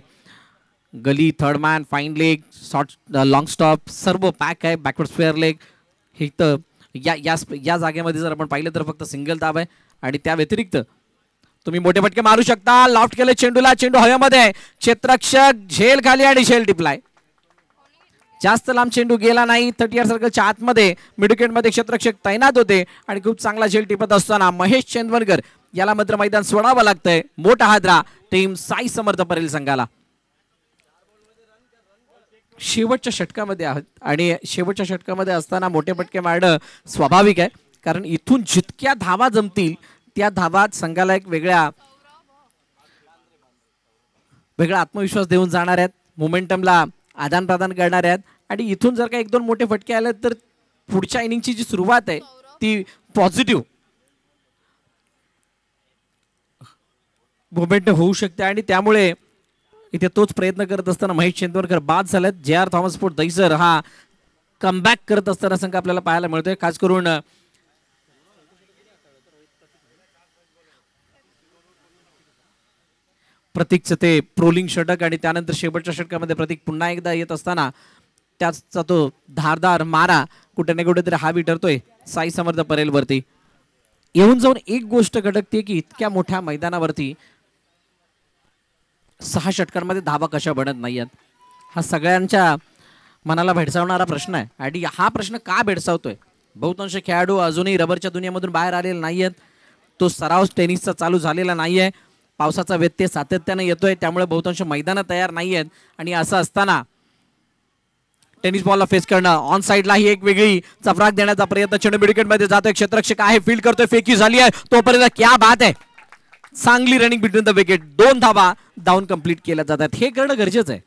gully third man fine leg short long stop सर्व पॅक आहे बॅकवर्ड स्क्वेअर लेग हे तर या या या जागेमध्ये जर आपण पाहिलं तर फक्त सिंगल दाब आहे आणि त्या व्यतिरिक्त तुम्ही मोठे फटके मारू शकता लॉफ्ट केले चेंडूला चेंडू हवेमध्ये क्षेत्रक्षक झेल खाली आणि झेल टिपलाय जास्त लांब चेंडू गेला नाही थर्टी यार सर्कलच्या आतमध्ये मध्ये क्षेत्रक्षक तैनात होते आणि खूप चांगला झेल टिपत असताना महेश चेंदवणकर याला मात्र मैदान सोडावं लागतंय मोठा हादरा टीम साई समर्थ परेल संघाला शेवटच्या षटकामध्ये आहोत आणि शेवटच्या षटकामध्ये असताना मोठे फटके मारणं स्वाभाविक आहे कारण इथून जितक्या धावा जमतील त्या धावात संघाला एक वेगळ्या वेगळा आत्मविश्वास देऊन जाणार आहेत मोमेंटमला आदान प्रदान करणार आहेत आणि इथून जर का एक दोन मोठे फटके आले तर पुढच्या इनिंगची जी सुरुवात आहे ती पॉझिटिव्ह मोमेंट होऊ शकते आणि त्यामुळे इथे तोच प्रयत्न करत असताना महेश चेंदवरकर बाद झालेत जे आर थॉमस फोर्ट दैसर हा कमबॅक करत असताना संघ आपल्याला पाहायला मिळतोय खास करून प्रतीकचं ते प्रोलिंग षटक आणि त्यानंतर शेवटच्या षटकामध्ये प्रतीक पुन्हा एकदा येत असताना त्याचा तो धारदार मारा कुठे ना कुठेतरी हावी ठरतोय साई समर्थ परेलवरती येऊन जाऊन एक गोष्ट घडकते की इतक्या मोठ्या मैदानावरती सहा षटकांमध्ये धावा कशा बनत नाही आहेत हा सगळ्यांच्या मनाला भेडसावणारा प्रश्न आहे आणि हा प्रश्न का भेडसावतोय बहुतांश खेळाडू अजूनही रबरच्या दुनियामधून बाहेर आलेले नाही आहेत तो सराव टेनिसचा चालू झालेला नाही आहे पावसाचा व्यत्यय सातत्याने येतोय त्यामुळे बहुतांश मैदानं तयार नाही आहेत आणि असं असताना टेनिस बॉलला फेस करणं ऑन साईडला ही एक वेगळी चपराक देण्याचा प्रयत्न चेंडू विकेटमध्ये जातोय क्षेत्रक्षक आहे फील्ड करतोय फेकी झाली आहे तोपर्यंत क्या बात आहे चांगली रनिंग बिटवीन द विकेट दोन धाबा डाऊन कम्प्लीट केल्या जातात हे करणं गरजेचं आहे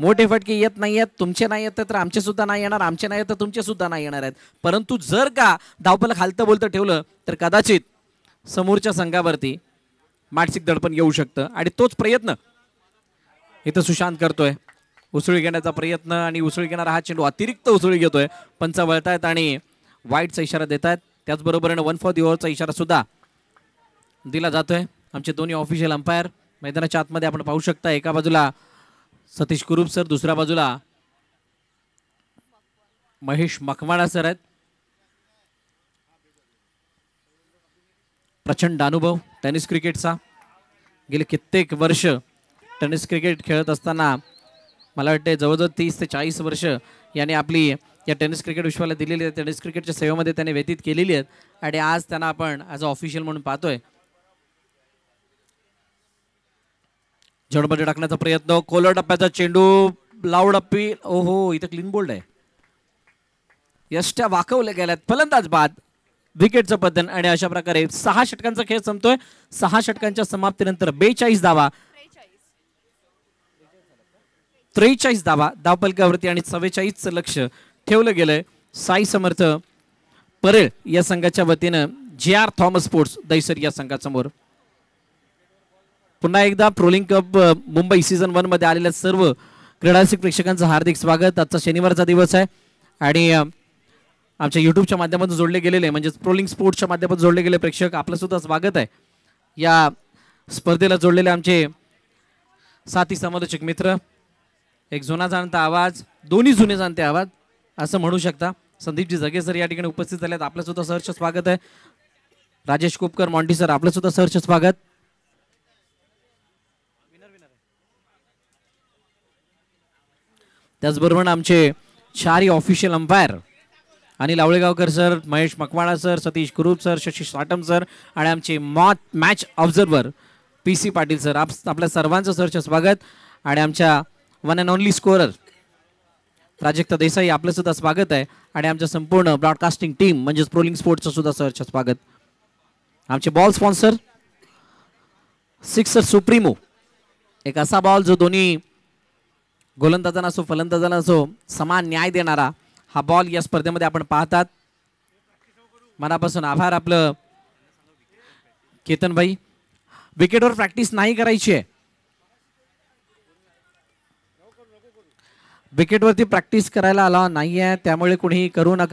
मोठे फटके येत नाही आहेत तुमचे नाही येत तर आमचे सुद्धा नाही येणार आमचे नाही येत तर तुमचे सुद्धा नाही येणार आहेत परंतु जर का धावपला खालतं बोलतं ठेवलं तर कदाचित समोरच्या संघावरती मानसिक दडपण येऊ शकतं आणि तोच प्रयत्न इथं सुशांत करतोय उसळी घेण्याचा प्रयत्न आणि उसळी घेणारा हा चेंडू अतिरिक्त उसळी घेतोय पंचा वळतायत आणि वाईटचा इशारा देत आहेत त्याचबरोबर वन फॉर दी इशारा सुद्धा दिला जातोय आमचे दोन्ही ऑफिशियल अंपायर मैदानाच्या आतमध्ये आपण पाहू शकता एका बाजूला सतीश कुरुप सर दुसऱ्या बाजूला महेश मखवाडा सर आहेत प्रचंड अनुभव टेनिस क्रिकेटचा गेले कित्येक वर्ष टेनिस क्रिकेट खेळत असताना मला वाटते जवळजवळ तीस ते चाळीस वर्ष याने आपली या टेनिस क्रिकेट विश्वाला दिलेली आहे टेनिस क्रिकेटच्या सेवेमध्ये त्याने व्यतीत केलेली आहेत आणि आज त्यांना आपण ॲज अ ऑफिशियल म्हणून पाहतोय जडमध्ये टाकण्याचा प्रयत्न कोलर टप्प्याचा चेंडू लाऊड ओ ओहो इथं क्लीन बोल्ड आहे यष्ट्या वाकवल्या गेल्यात फलंदाज बाद विकेटचं पतन आणि अशा प्रकारे सहा षटकांचा खेळ संपतोय सहा षटकांच्या समाप्तीनंतर बेचाळीस दावा त्रेचाळीस दावा धावपलकावरती आणि चव्वेचाळीस लक्ष ठेवलं गेलंय साई समर्थ परेळ या संघाच्या वतीनं जे आर थॉमस स्पोर्ट्स दैसर या संघासमोर पुन्हा एकदा प्रोलिंग कप मुंबई सीझन वन मध्ये आलेल्या सर्व क्रीडासिक प्रेक्षकांचं हार्दिक स्वागत आजचा शनिवारचा दिवस आहे आणि आमच्या युट्यूबच्या माध्यमातून जोडले गेलेले म्हणजे प्रोलिंग स्पोर्ट्सच्या माध्यमातून जोडले गेले प्रेक्षक आपलं सुद्धा स्वागत आहे या स्पर्धेला जोडलेले आमचे साथी समालोचक मित्र एक जुना जाणता आवाज दोन्ही जुने जाणते आवाज असं म्हणू शकता संदीपजी जगे सर या ठिकाणी उपस्थित झाले आहेत आपलं सुद्धा सहर्ष स्वागत आहे राजेश कोपकर मॉन्टी सर आपलं सुद्धा सहर्ष स्वागत त्याचबरोबर आमचे चारही official umpire Anil Awalegaonkar sir Mahesh Makwada sir Satish Kurup sir Shashi Satam sir आणि आमचे मॉ match observer P C Patil sir आप आपल्या सर्वांचं सरचं स्वागत आणि आमच्या one and only scorer Prajakta Desai आपलं सुद्धा स्वागत आहे आणि आमच्या संपूर्ण ब्रॉडकास्टिंग टीम म्हणजेच प्रोलिंग स्पोर्टचं सुद्धा सरचं स्वागत आमचे बॉल स्पॉन्सर सिक्सर सुप्रीमो एक असा बॉल जो दोन्ही गोलंदाजांना असो फलंदाजांना असो समान न्याय देणारा हा बॉल या स्पर्धेमध्ये आपण पाहतात मनापासून आभार आपलं केतन भाई विकेटवर प्रॅक्टिस नाही करायची आहे विकेटवरती प्रॅक्टिस करायला आला नाही आहे त्यामुळे कुणीही करू नका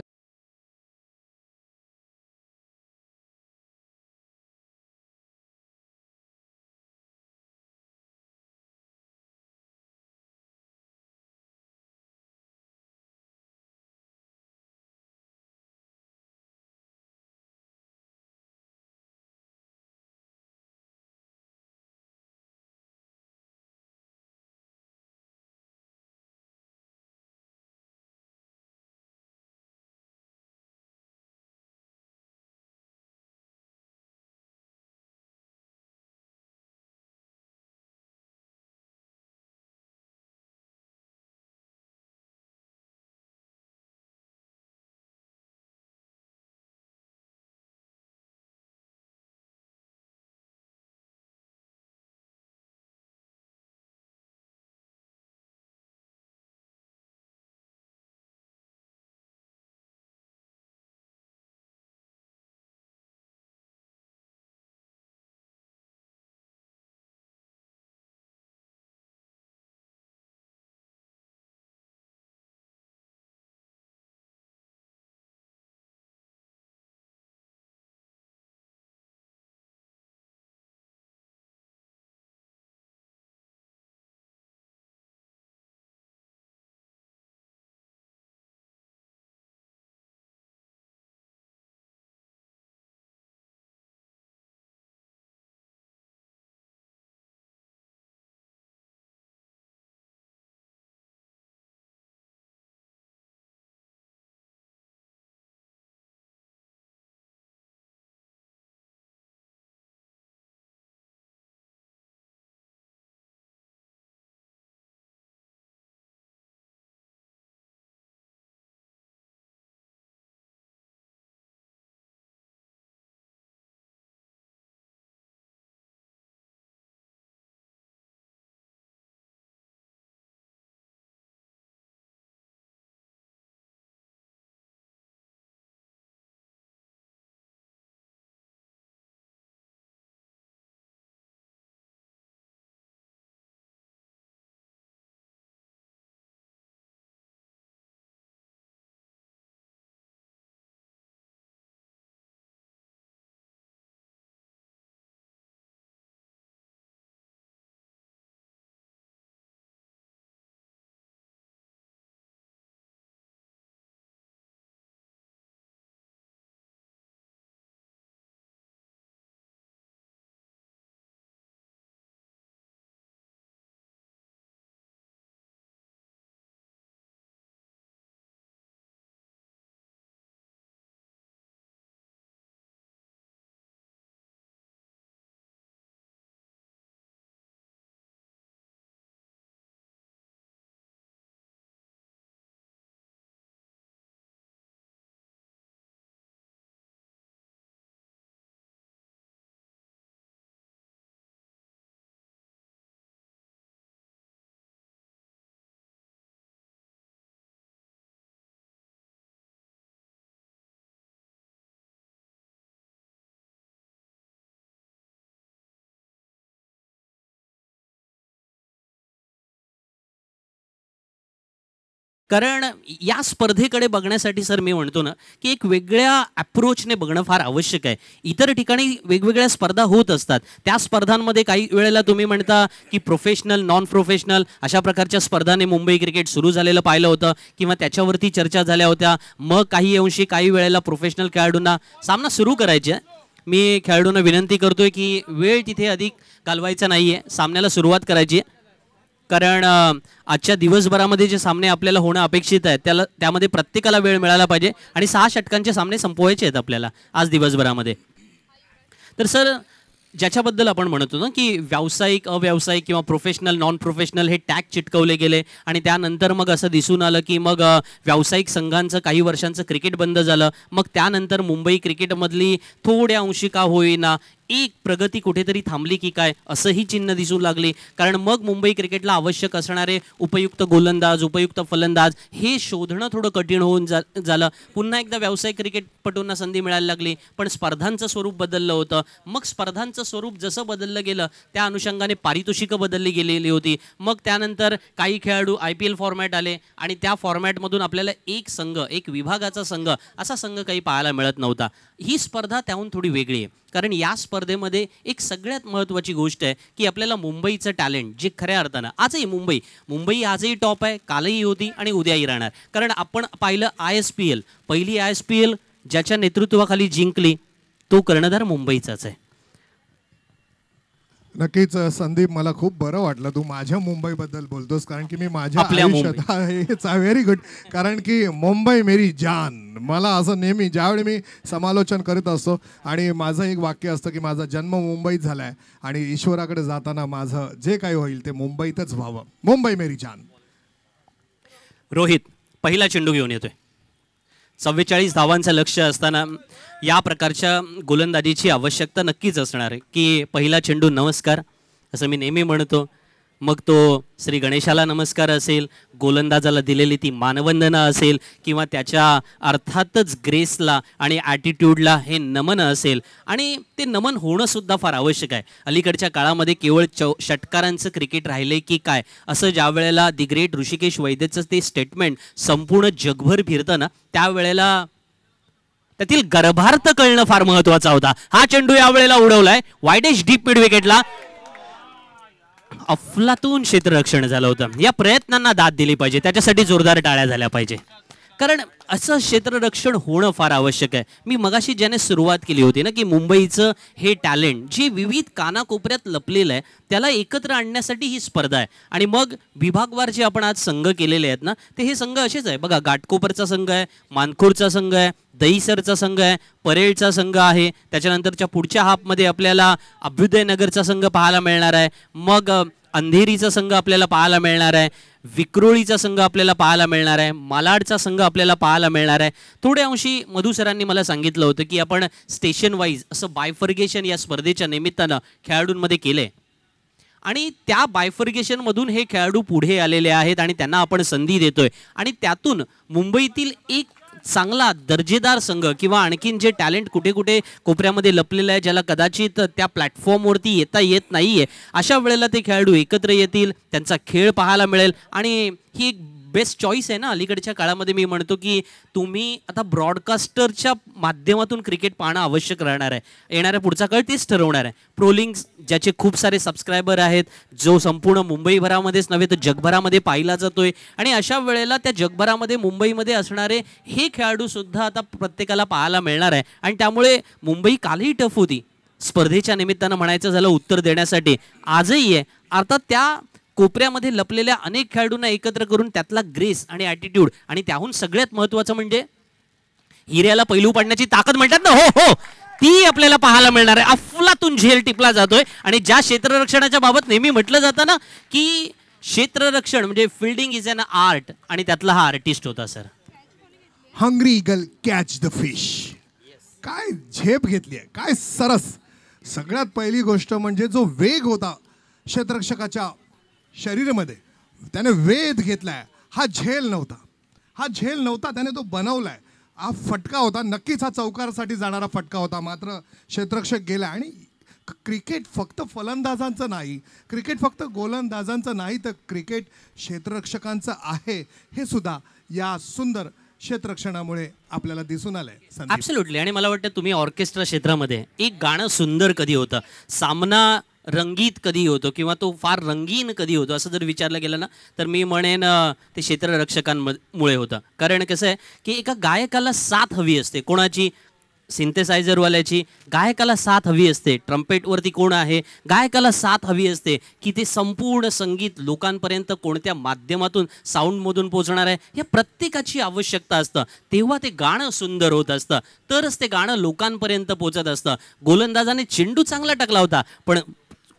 कारण या स्पर्धेकडे बघण्यासाठी सर मी म्हणतो ना की एक वेगळ्या अप्रोचने बघणं फार आवश्यक आहे इतर ठिकाणी वेगवेगळ्या स्पर्धा होत असतात त्या स्पर्धांमध्ये काही वेळेला तुम्ही म्हणता की प्रोफेशनल नॉन प्रोफेशनल अशा प्रकारच्या स्पर्धाने मुंबई क्रिकेट सुरू झालेलं पाहिलं होतं किंवा त्याच्यावरती चर्चा झाल्या होत्या मग काही अंशी काही वेळेला प्रोफेशनल खेळाडूंना सामना सुरू करायचे मी खेळाडूंना विनंती करतोय की वेळ तिथे अधिक घालवायचा नाही आहे सामन्याला सुरुवात करायची आहे कारण आजच्या दिवसभरामध्ये जे सामने आपल्याला होणं अपेक्षित आहे त्याला त्यामध्ये प्रत्येकाला वेळ मिळाला पाहिजे आणि सहा षटकांचे सामने संपवायचे आहेत आपल्याला आज दिवसभरामध्ये तर सर ज्याच्याबद्दल आपण म्हणत ना की व्यावसायिक अव्यावसायिक किंवा प्रोफेशनल नॉन प्रोफेशनल हे टॅग चिटकवले गेले आणि त्यानंतर मग असं दिसून आलं की मग व्यावसायिक संघांचं काही वर्षांचं क्रिकेट बंद झालं मग त्यानंतर मुंबई क्रिकेटमधली थोड्या अंशी का होईना एक प्रगती कुठेतरी थांबली की काय असंही चिन्ह दिसू लागले कारण मग मुंबई क्रिकेटला आवश्यक असणारे उपयुक्त गोलंदाज उपयुक्त फलंदाज हे शोधणं थोडं कठीण होऊन जा झालं पुन्हा एकदा व्यावसायिक क्रिकेटपटूंना संधी मिळायला लागली पण स्पर्धांचं स्वरूप बदललं होतं मग स्पर्धांचं स्वरूप जसं बदललं गेलं त्या अनुषंगाने पारितोषिकं बदलली गेलेली होती मग त्यानंतर काही खेळाडू आय पी एल फॉर्मॅट आले आणि त्या फॉर्मॅटमधून आपल्याला एक संघ एक विभागाचा संघ असा संघ काही पाहायला मिळत नव्हता ही स्पर्धा त्याहून थोडी वेगळी आहे कारण या स्पर्धेमध्ये एक सगळ्यात महत्त्वाची गोष्ट आहे की आपल्याला मुंबईचं टॅलेंट जे खऱ्या अर्थानं आजही मुंबई मुंबई आजही टॉप आहे कालही होती आणि उद्याही राहणार कारण आपण पाहिलं आय एस पी एल पहिली आय एस पी एल ज्याच्या नेतृत्वाखाली जिंकली तो कर्णधार मुंबईचाच आहे नक्कीच संदीप मला खूप बरं वाटलं तू माझ्या बद्दल बोलतोस कारण की मी माझ्या आयुष्यात व्हेरी गुड कारण की मुंबई मेरी जान मला असं नेहमी ज्यावेळी मी समालोचन करीत असतो आणि माझं एक वाक्य असतं की माझा जन्म मुंबईत झालाय आणि ईश्वराकडे जाताना माझं जे काही होईल ते मुंबईतच व्हावं मुंबई मेरी जान रोहित पहिला चेंडू घेऊन येतोय चव्वेचाळीस धावांचं लक्ष असताना या प्रकारच्या गोलंदाजीची आवश्यकता नक्कीच असणार आहे की पहिला चेंडू नमस्कार असं मी नेहमी म्हणतो मग तो श्री गणेशाला नमस्कार असेल गोलंदाजाला दिलेली ती मानवंदना असेल किंवा त्याच्या अर्थातच ग्रेसला आणि ॲटिट्यूडला हे नमन असेल आणि ते नमन होणंसुद्धा फार आवश्यक आहे अलीकडच्या काळामध्ये केवळ चौ षटकारांचं क्रिकेट राहिले की काय असं ज्या वेळेला दि ग्रेट ऋषिकेश वैद्यचं ते स्टेटमेंट संपूर्ण जगभर फिरतं ना त्यावेळेला त्यातील गर्भार्थ कळणं फार महत्वाचा होता हा चेंडू यावेळेला उडवलाय वायडेश डीप मिड विकेटला अफलातून क्षेत्ररक्षण झालं होतं या प्रयत्नांना दाद दिली पाहिजे त्याच्यासाठी जोरदार टाळ्या झाल्या पाहिजे कारण असं क्षेत्ररक्षण होणं फार आवश्यक आहे मी मगाशी ज्याने सुरुवात केली होती ना की मुंबईचं हे टॅलेंट जे विविध कानाकोपऱ्यात लपलेलं आहे त्याला एकत्र आणण्यासाठी ही स्पर्धा आहे आणि मग विभागवार जे आपण आज संघ केलेले आहेत ना ते हे संघ असेच आहे बघा घाटकोपरचा संघ आहे मानखोरचा संघ आहे दहीसरचा संघ आहे परेलचा संघ आहे त्याच्यानंतरच्या पुढच्या हाफमध्ये आपल्याला नगरचा संघ पाहायला मिळणार आहे मग अंधेरीचा संघ आपल्याला पाहायला मिळणार आहे विक्रोळीचा संघ आपल्याला पाहायला मिळणार आहे मालाडचा संघ आपल्याला पाहायला मिळणार आहे थोड्या अंशी मधुसरांनी मला सांगितलं होतं की आपण स्टेशन वाईज असं बायफर्गेशन या स्पर्धेच्या निमित्तानं खेळाडूंमध्ये केलं आहे आणि त्या बायफर्गेशनमधून हे खेळाडू पुढे आलेले आहेत आणि त्यांना आपण संधी देतोय आणि त्यातून मुंबईतील एक चांगला दर्जेदार संघ किंवा आणखीन जे टॅलेंट कुठे कुठे कोपऱ्यामध्ये लपलेलं आहे ज्याला कदाचित त्या प्लॅटफॉर्मवरती येता येत नाही आहे अशा वेळेला ते खेळाडू एकत्र येतील त्यांचा खेळ पाहायला मिळेल आणि ही एक बेस्ट चॉईस आहे ना अलीकडच्या काळामध्ये मी म्हणतो की तुम्ही आता ब्रॉडकास्टरच्या माध्यमातून क्रिकेट पाहणं आवश्यक राहणार आहे येणाऱ्या पुढचा काळ तेच ठरवणार आहे प्रोलिंग ज्याचे खूप सारे सबस्क्रायबर आहेत जो संपूर्ण मुंबईभरामध्येच नव्हे तर जगभरामध्ये पाहिला जातोय आणि अशा वेळेला त्या जगभरामध्ये मुंबईमध्ये असणारे हे खेळाडूसुद्धा आता प्रत्येकाला पाहायला मिळणार आहे आणि त्यामुळे मुंबई कालही टफ होती स्पर्धेच्या निमित्तानं म्हणायचं झालं उत्तर देण्यासाठी आजही आहे अर्थात त्या कोपऱ्यामध्ये लपलेल्या अनेक खेळाडूंना एकत्र करून त्यातला ग्रेस आणि ॲटिट्यूड आणि त्याहून सगळ्यात महत्त्वाचं म्हणजे हिऱ्याला पैलू पाडण्याची ताकद म्हणतात ना हो हो ती आपल्याला पाहायला मिळणार आहे अफलातून झेल टिपला जातोय आणि ज्या क्षेत्ररक्षणाच्या बाबत नेहमी म्हटलं जातं ना की क्षेत्ररक्षण म्हणजे फिल्डिंग इज अन आर्ट आणि त्यातला हा आर्टिस्ट होता sir hungry gull catch the fish काय झेप घेतली आहे काय सरस सगळ्यात पहिली गोष्ट म्हणजे जो वेग होता क्षेत्ररक्षकाच्या शरीरामध्ये त्याने वेध घेतलाय हा झेल नव्हता हा झेल नव्हता त्याने तो बनवलाय हा फटका होता नक्कीच हा चौकारासाठी जाणारा फटका होता मात्र क्षेत्ररक्षक गेला आणि क्रिकेट फक्त फलंदाजांचं नाही क्रिकेट फक्त गोलंदाजांचं नाही तर क्रिकेट क्षेत्ररक्षकांचं आहे हे सुद्धा या सुंदर क्षेत्ररक्षणामुळे आपल्याला दिसून आलंय ऍब्सोल्युटली आणि मला वाटतं तुम्ही ऑर्केस्ट्रा क्षेत्रामध्ये एक गाणं सुंदर कधी होतं सामना रंगीत कधी होतो किंवा तो फार रंगीन कधी होतो असं जर विचारलं गेलं ना तर मी म्हणेन ते क्षेत्ररक्षकांमुळे होतं कारण कसं आहे की एका गायकाला साथ हवी असते कोणाची सिंथेसायझरवाल्याची गायकाला साथ हवी असते ट्रम्पेटवरती कोण आहे गायकाला साथ हवी असते की ते संपूर्ण संगीत लोकांपर्यंत कोणत्या माध्यमातून साऊंडमधून पोचणार आहे या प्रत्येकाची आवश्यकता असतं तेव्हा ते गाणं सुंदर होत असतं तरच ते गाणं लोकांपर्यंत पोचत असतं गोलंदाजाने चेंडू चांगला टाकला होता पण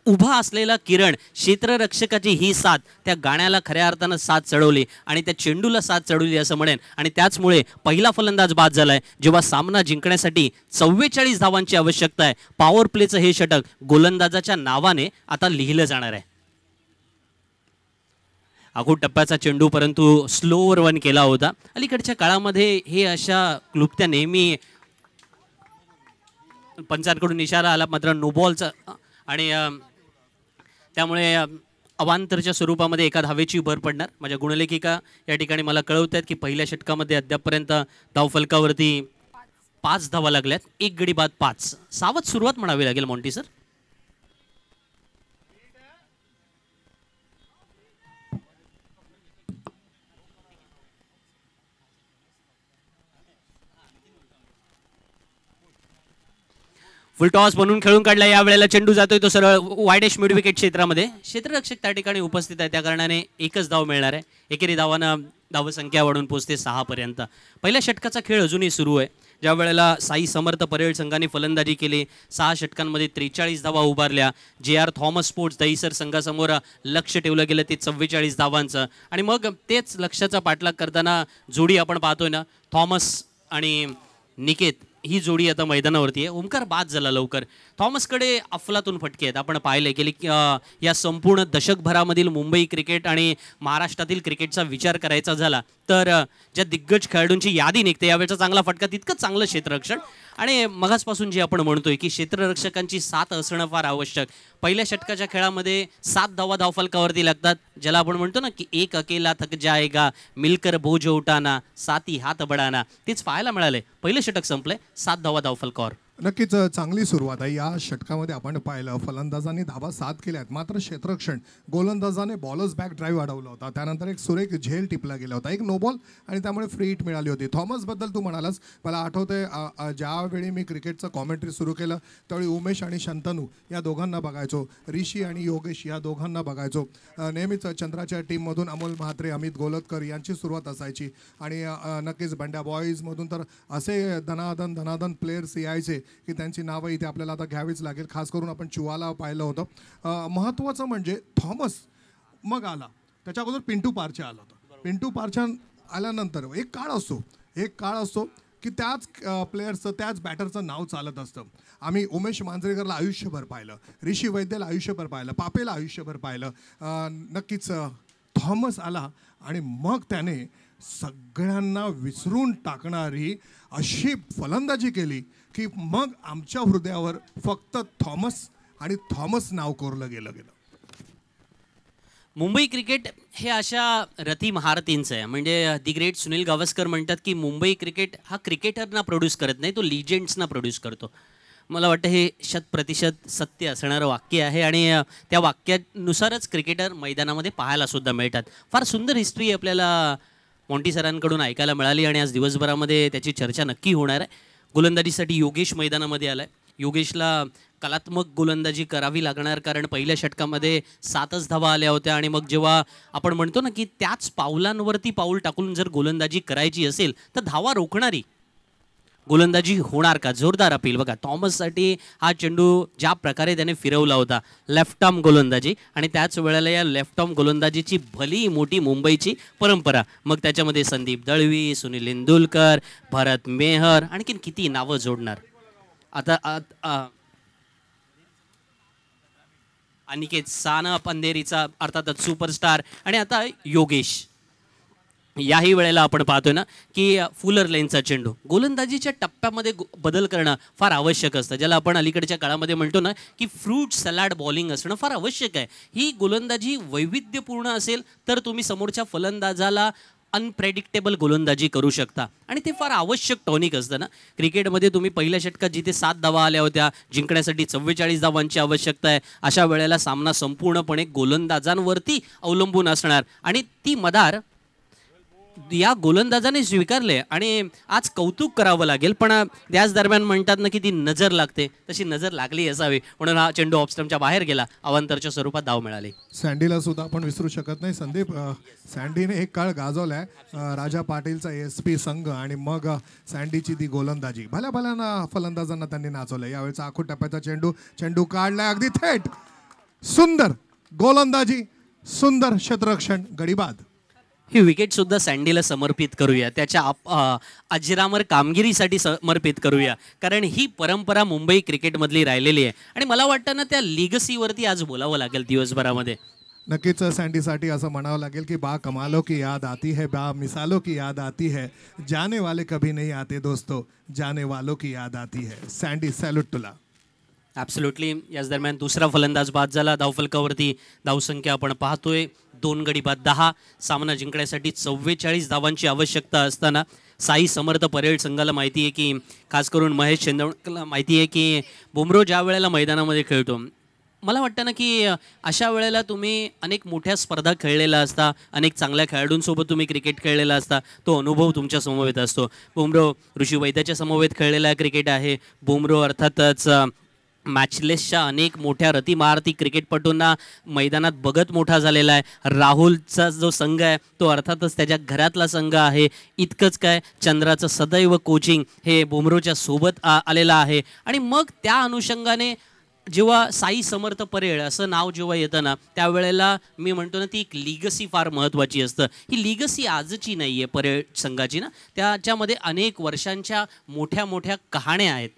उभा असलेला किरण क्षेत्ररक्षकाची ही साथ त्या गाण्याला खऱ्या अर्थानं साथ चढवली आणि त्या चेंडूला साथ चढवली असं म्हणेन आणि त्याचमुळे पहिला फलंदाज बाद झालाय जेव्हा सामना जिंकण्यासाठी चव्वेचाळीस धावांची आवश्यकता आहे पॉवर प्लेचं हे षटक गोलंदाजाच्या नावाने आता लिहिलं जाणार आहे आखू टप्प्याचा चेंडू परंतु स्लोवर वन केला होता अलीकडच्या काळामध्ये हे अशा क्लुप्त्या नेहमी पंचांकडून इशारा आला मात्र नोबॉलचा आणि त्यामुळे अवांतरच्या स्वरूपामध्ये एका धावेची भर पडणार माझ्या गुणलेखिका या ठिकाणी मला कळवत आहेत की पहिल्या षटकामध्ये अद्यापपर्यंत धावफलकावरती पाच धावा लागल्यात एक गडी बाद पाच सावध सुरुवात म्हणावी लागेल मॉन्टी सर फुल टॉस बनून खेळून काढला या वेळेला चेंडू जातोय तो सरळ वायडेश मिड विकेट क्षेत्रामध्ये क्षेत्ररक्षक त्या ठिकाणी उपस्थित आहे त्या कारणाने एकच धाव मिळणार आहे एकेरी धावानं धावसंख्या वाढून पोहोचते सहापर्यंत पहिल्या षटकाचा खेळ अजूनही सुरू आहे ज्या वेळेला साई समर्थ परेड संघाने फलंदाजी केली सहा षटकांमध्ये त्रेचाळीस धावा उभारल्या J R Thomas sports Dahisar संघासमोर लक्ष ठेवलं गेलं ते चव्वेचाळीस धावांचं आणि मग तेच लक्ष्याचा पाठलाग करताना जोडी आपण पाहतोय ना थॉमस आणि निकेत ही जोडी आता मैदानावरती आहे ओमकार बाद झाला लवकर थॉमसकडे अफलातून फटके आहेत आपण पाहिले गेले या संपूर्ण दशकभरामधील मुंबई क्रिकेट आणि महाराष्ट्रातील क्रिकेटचा विचार करायचा झाला तर ज्या दिग्गज खेळाडूंची यादी निघते यावेळेचा चांगला फटका तितकंच चांगलं क्षेत्ररक्षण आणि मगासपासून जे आपण म्हणतोय की क्षेत्ररक्षकांची साथ असणं फार आवश्यक पहिल्या षटकाच्या खेळामध्ये सात धावा धावफलकावरती लागतात ज्याला आपण म्हणतो ना की एक अकेला थक जायगा मिलकर बोज उठाना साती हात बडाना तेच पाहायला मिळाले पहिलं षटक संपलंय सात धावा धावफलकावर नक्कीच चांगली सुरुवात आहे या षटकामध्ये आपण पाहिलं फलंदाजांनी धाबा सात केल्या आहेत मात्र क्षेत्रक्षण गोलंदाजाने बॉलर्स बॅक ड्राईव्ह अडवला होता त्यानंतर एक सुरेख झेल टिपला गेला होता एक नोबॉल आणि त्यामुळे फ्री हिट मिळाली होती थॉमसबद्दल तू म्हणालास मला आठवते ज्यावेळी मी क्रिकेटचं कॉमेंट्री सुरू केलं त्यावेळी उमेश आणि शंतनू या दोघांना बघायचो ऋषी आणि योगेश या दोघांना बघायचो नेहमीच चंद्राच्या टीममधून अमोल म्हात्रे अमित गोलतकर यांची सुरुवात असायची आणि नक्कीच बंड्या बॉईजमधून तर असे धनाधन धनाधन प्लेयर्स यायचे की त्यांची नावं इथे आपल्याला आता घ्यावीच लागेल खास करून आपण चुवाला पाहिलं होतं महत्त्वाचं म्हणजे थॉमस मग आला त्याच्या अगोदर पिंटू पारचे आला होता पिंटू पारच्या आल्यानंतर एक काळ असतो एक काळ असतो की त्याच प्लेयर्सचं त्याच बॅटरचं नाव चालत असतं आम्ही उमेश मांजरेकरला आयुष्यभर पाहिलं ऋषी वैद्यला आयुष्यभर पाहिलं पापेला आयुष्यभर पाहिलं नक्कीच थॉमस आला आणि मग त्याने सगळ्यांना विसरून टाकणारी अशी फलंदाजी केली की मग आमच्या हृदयावर फक्त थॉमस आणि थॉमस नाव कोरलं गेलं गेलं मुंबई क्रिकेट हे अशा रथी महारथींचं आहे म्हणजे दी ग्रेट सुनील गावस्कर म्हणतात की मुंबई क्रिकेट हा क्रिकेटरना प्रोड्यूस करत नाही तो लिजेंड्सना प्रोड्यूस करतो मला वाटतं हे शतप्रतिशत सत्य असणारं वाक्य आहे आणि त्या वाक्यानुसारच क्रिकेटर मैदानामध्ये पाहायला सुद्धा मिळतात फार सुंदर हिस्ट्री आपल्याला मोंटी सरांकडून ऐकायला मिळाली आणि आज दिवसभरामध्ये त्याची चर्चा नक्की होणार आहे गोलंदाजीसाठी योगेश मैदानामध्ये आलाय योगेशला कलात्मक गोलंदाजी करावी लागणार कारण पहिल्या षटकामध्ये सातच धावा आल्या होत्या आणि मग जेव्हा आपण म्हणतो ना की त्याच पावलांवरती पाऊल टाकून जर गोलंदाजी करायची असेल तर धावा रोखणारी गोलंदाजी होणार का जोरदार अपील बघा थॉमससाठी हा चेंडू ज्या प्रकारे त्याने फिरवला होता लेफ्ट आर्म गोलंदाजी आणि त्याच वेळेला या लेफ्ट आर्म गोलंदाजीची भली मोठी मुंबईची परंपरा मग त्याच्यामध्ये संदीप दळवी सुनील इंदुलकर भरत मेहर आणखीन किती नावं जोडणार आता अनिकेत साना पंधेरीचा अर्थातच सुपरस्टार आणि आता योगेश याही वेळेला आपण पाहतोय ना की फुलर लेनचा चेंडू गोलंदाजीच्या टप्प्यामध्ये बदल करणं फार आवश्यक असतं ज्याला आपण अलीकडच्या काळामध्ये म्हणतो ना की फ्रूट सलाड बॉलिंग असणं फार आवश्यक आहे ही गोलंदाजी वैविध्यपूर्ण असेल तर तुम्ही समोरच्या फलंदाजाला अनप्रेडिक्टेबल गोलंदाजी करू शकता आणि ते फार आवश्यक टॉनिक असतं ना क्रिकेटमध्ये तुम्ही पहिल्या षटकात जिथे सात धावा आल्या होत्या जिंकण्यासाठी चव्वेचाळीस धावांची आवश्यकता आहे अशा वेळेला सामना संपूर्णपणे गोलंदाजांवरती अवलंबून असणार आणि ती मदार या गोलंदाजाने स्वीकारले आणि आज कौतुक करावं लागेल पण त्याच दरम्यान म्हणतात ना की ती नजर लागते तशी नजर लागली असावी म्हणून हा चेंडू ऑफस्टमच्या बाहेर गेला अवांतरच्या स्वरूपात धाव मिळाली सँडीला सुद्धा आपण विसरू शकत नाही संदीप सँडीने एक काळ गाजवलाय राजा पाटीलचा एस पी संघ आणि मग सँडीची ती गोलंदाजी भल्या ना फलंदाजांना त्यांनी नाचवलं यावेळेचा आखो टप्प्याचा चेंडू चेंडू काढलाय अगदी थेट सुंदर गोलंदाजी सुंदर क्षेत्ररक्षण गडीबाद ही विकेटसुद्धा सँडीला समर्पित करूया त्याच्या अजिरामर कामगिरीसाठी समर्पित करूया कारण ही परंपरा मुंबई क्रिकेटमधली राहिलेली आहे आणि मला वाटतं ना त्या लिगसीवरती आज बोलावं लागेल दिवसभरामध्ये नक्कीच सँडीसाठी असं म्हणावं लागेल की बा कमालो की याद आती है बा मिसालो की याद आती है जाने वाले कभी नहीं आते दोस्तों जाने वालों की याद आती है सँडी सॅल्यूट तुला ॲब्सोल्युटली याच दरम्यान दुसरा फलंदाज बाद झाला धावफलकावरती धावसंख्या आपण पाहतोय दोन गडी बाद दहा सामना जिंकण्यासाठी चव्वेचाळीस धावांची आवश्यकता असताना साई समर्थ परेड संघाला माहिती आहे की खास करून महेश शेंदवणकरला माहिती आहे की बुमरो ज्या वेळेला मैदानामध्ये खेळतो मला वाटतं ना की अशा वेळेला तुम्ही अनेक मोठ्या स्पर्धा खेळलेला असता अनेक चांगल्या खेळाडूंसोबत तुम्ही क्रिकेट खेळलेला असता तो अनुभव तुमच्या समवेत असतो बुमरो ऋषी वैद्याच्या समवेत खेळलेला क्रिकेट आहे बुमरो अर्थातच मॅचलेसच्या अनेक मोठ्या रतिमहारती क्रिकेटपटूंना मैदानात बघत मोठा झालेला आहे राहुलचा जो संघ आहे तो अर्थातच त्याच्या घरातला संघ आहे इतकंच काय चंद्राचं सदैव कोचिंग हे बुमरोच्या सोबत आलेलं आहे आणि मग त्या अनुषंगाने जेव्हा साई समर्थ परेळ असं नाव जेव्हा येतं ना त्यावेळेला मी म्हणतो ना ती एक लिगसी फार महत्त्वाची असतं ही लिगसी आजची नाही आहे परेळ संघाची ना त्याच्यामध्ये अनेक वर्षांच्या मोठ्या मोठ्या कहाण्या आहेत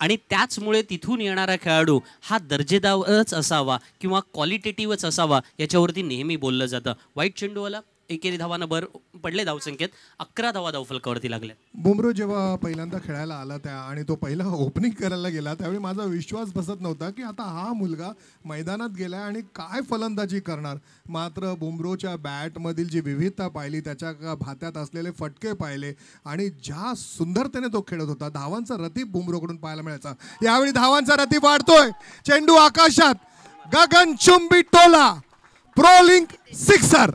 आणि त्याचमुळे तिथून येणारा खेळाडू हा दर्जेदारच असावा किंवा क्वालिटेटिव्हच असावा याच्यावरती नेहमी बोललं जातं वाईट चेंडूवाला एकेरी धावानं भर पडले धावसंख्येत अकरा धावा धावफलकावरती लागले बुमरो जेव्हा पहिल्यांदा खेळायला आला त्या आणि तो पहिला ओपनिंग करायला गेला त्यावेळी माझा विश्वास बसत नव्हता की आता हा मुलगा मैदानात गेला आणि काय फलंदाजी करणार मात्र बुमरोच्या बॅटमधील जी विविधता पाहिली त्याच्या भात्यात असलेले फटके पाहिले आणि ज्या सुंदरतेने तो खेळत होता धावांचा रती बुमरोकडून पाहायला मिळायचा यावेळी धावांचा रथी वाढतोय चेंडू आकाशात गगनचुंबी टोला प्रोलिंग सिक्सर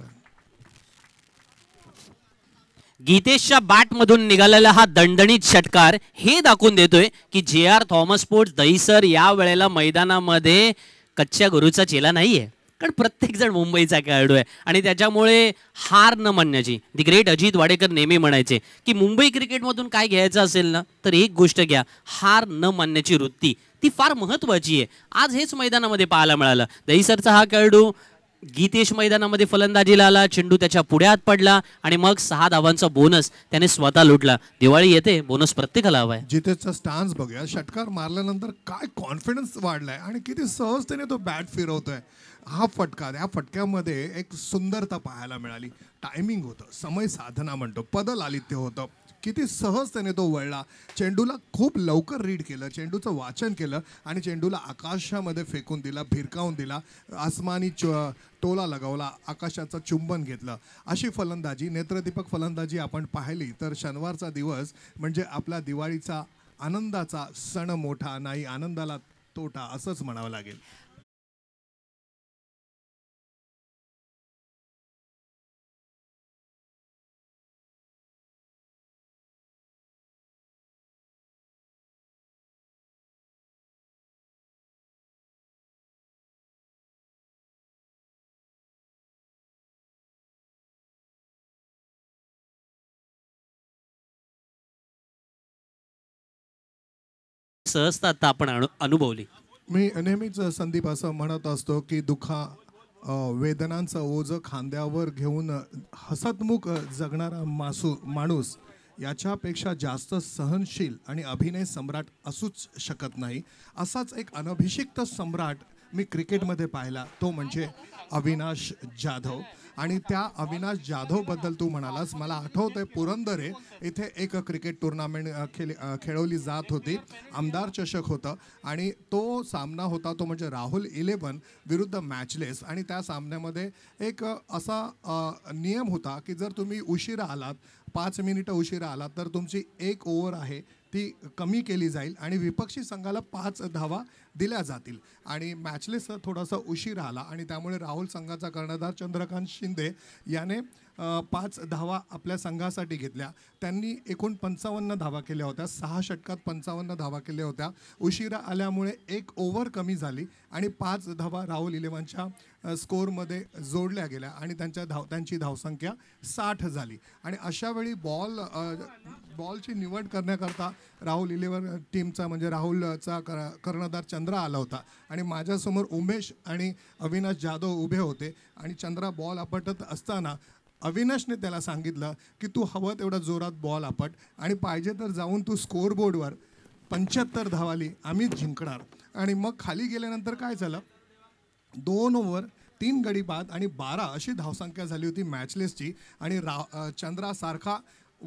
गीतेशच्या बॅटमधून निघालेला हा दणदणीत षटकार हे दाखवून देतोय की जे आर थॉमस पोर्ट दहीसर या वेळेला मैदानामध्ये कच्च्या गुरुचा चेला नाहीये कारण प्रत्येकजण मुंबईचा खेळाडू आहे आणि त्याच्यामुळे हार न म्हणण्याची द ग्रेट अजित वाडेकर नेहमी म्हणायचे की मुंबई क्रिकेटमधून काय घ्यायचं असेल ना तर एक गोष्ट घ्या हार न मानण्याची वृत्ती ती फार महत्त्वाची आहे आज हेच मैदानामध्ये पाहायला मिळालं दहिसरचा हा खेळाडू गीतेश मैदानामध्ये फलंदाजीला आला चेंडू त्याच्या पुढ्यात पडला आणि मग सहा धावांचा बोनस त्याने स्वतः लुटला दिवाळी येते बोनस प्रत्येकाला हवाय जितेशचा स्टान्स बघूया षटकार मारल्यानंतर काय कॉन्फिडन्स वाढलाय आणि किती सहजतेने तो बॅट फिरवतोय हा फटका त्या फटक्यामध्ये एक सुंदरता पाहायला मिळाली टायमिंग होतं समय साधना म्हणतो पद आलित्य होतं किती सहज त्याने तो वळला चेंडूला खूप लवकर रीड केलं चेंडूचं वाचन केलं आणि चेंडूला आकाशामध्ये फेकून दिला भिरकावून दिला आसमानी च टोला लगावला आकाशाचं चुंबन घेतलं अशी फलंदाजी नेत्रदीपक फलंदाजी आपण पाहिली तर शनिवारचा दिवस म्हणजे आपला दिवाळीचा आनंदाचा सण मोठा नाही आनंदाला तोटा असंच म्हणावं लागेल सहजता आता आपण अनुभवली मी नेहमीच संदीप असं म्हणत असतो की दुखा वेदनांचं ओझ खांद्यावर घेऊन हसतमुख जगणारा मासू माणूस याच्यापेक्षा जास्त सहनशील आणि अभिनय सम्राट असूच शकत नाही असाच एक अनभिषिक्त सम्राट मी क्रिकेटमध्ये पाहिला तो म्हणजे अविनाश जाधव आणि त्या अविनाश जाधवबद्दल तू म्हणालास मला आहे पुरंदरे इथे एक क्रिकेट टुर्नामेंट खेळ खेळवली जात होती आमदार चषक होतं आणि तो सामना होता तो म्हणजे राहुल इलेवन विरुद्ध मॅचलेस आणि त्या सामन्यामध्ये एक असा नियम होता की जर तुम्ही उशिरा आलात पाच मिनिटं उशिरा आलात तर तुमची एक ओव्हर आहे ती कमी केली जाईल आणि विपक्षी संघाला पाच धावा दिल्या जातील आणि मॅचलेस थोडासा उशीर आला आणि त्यामुळे राहुल संघाचा कर्णधार चंद्रकांत शिंदे याने पाच धावा आपल्या संघासाठी घेतल्या त्यांनी एकूण पंचावन्न धावा केल्या होत्या सहा षटकात पंचावन्न धावा केल्या होत्या उशिरा आल्यामुळे एक ओव्हर कमी झाली आणि पाच धावा राहुल इलेवनच्या स्कोअरमध्ये जोडल्या गेल्या आणि त्यांच्या धाव त्यांची धावसंख्या साठ झाली आणि अशावेळी बॉल बॉलची निवड करण्याकरता राहुल इलेवन टीमचा म्हणजे राहुलचा कर्णधार चंद्र चंद्रा आला होता आणि माझ्यासमोर उमेश आणि अविनाश जाधव उभे होते आणि चंद्रा बॉल आपटत असताना अविनाशने त्याला सांगितलं की तू हवं तेवढा जोरात बॉल आपट आणि पाहिजे तर जाऊन तू स्कोअरबोर्डवर पंच्याहत्तर धावाली आम्हीच जिंकणार आणि मग खाली गेल्यानंतर काय झालं दोन ओव्हर तीन गडी बाद आणि बारा अशी धावसंख्या झाली होती मॅचलेसची आणि रा चंद्रासारखा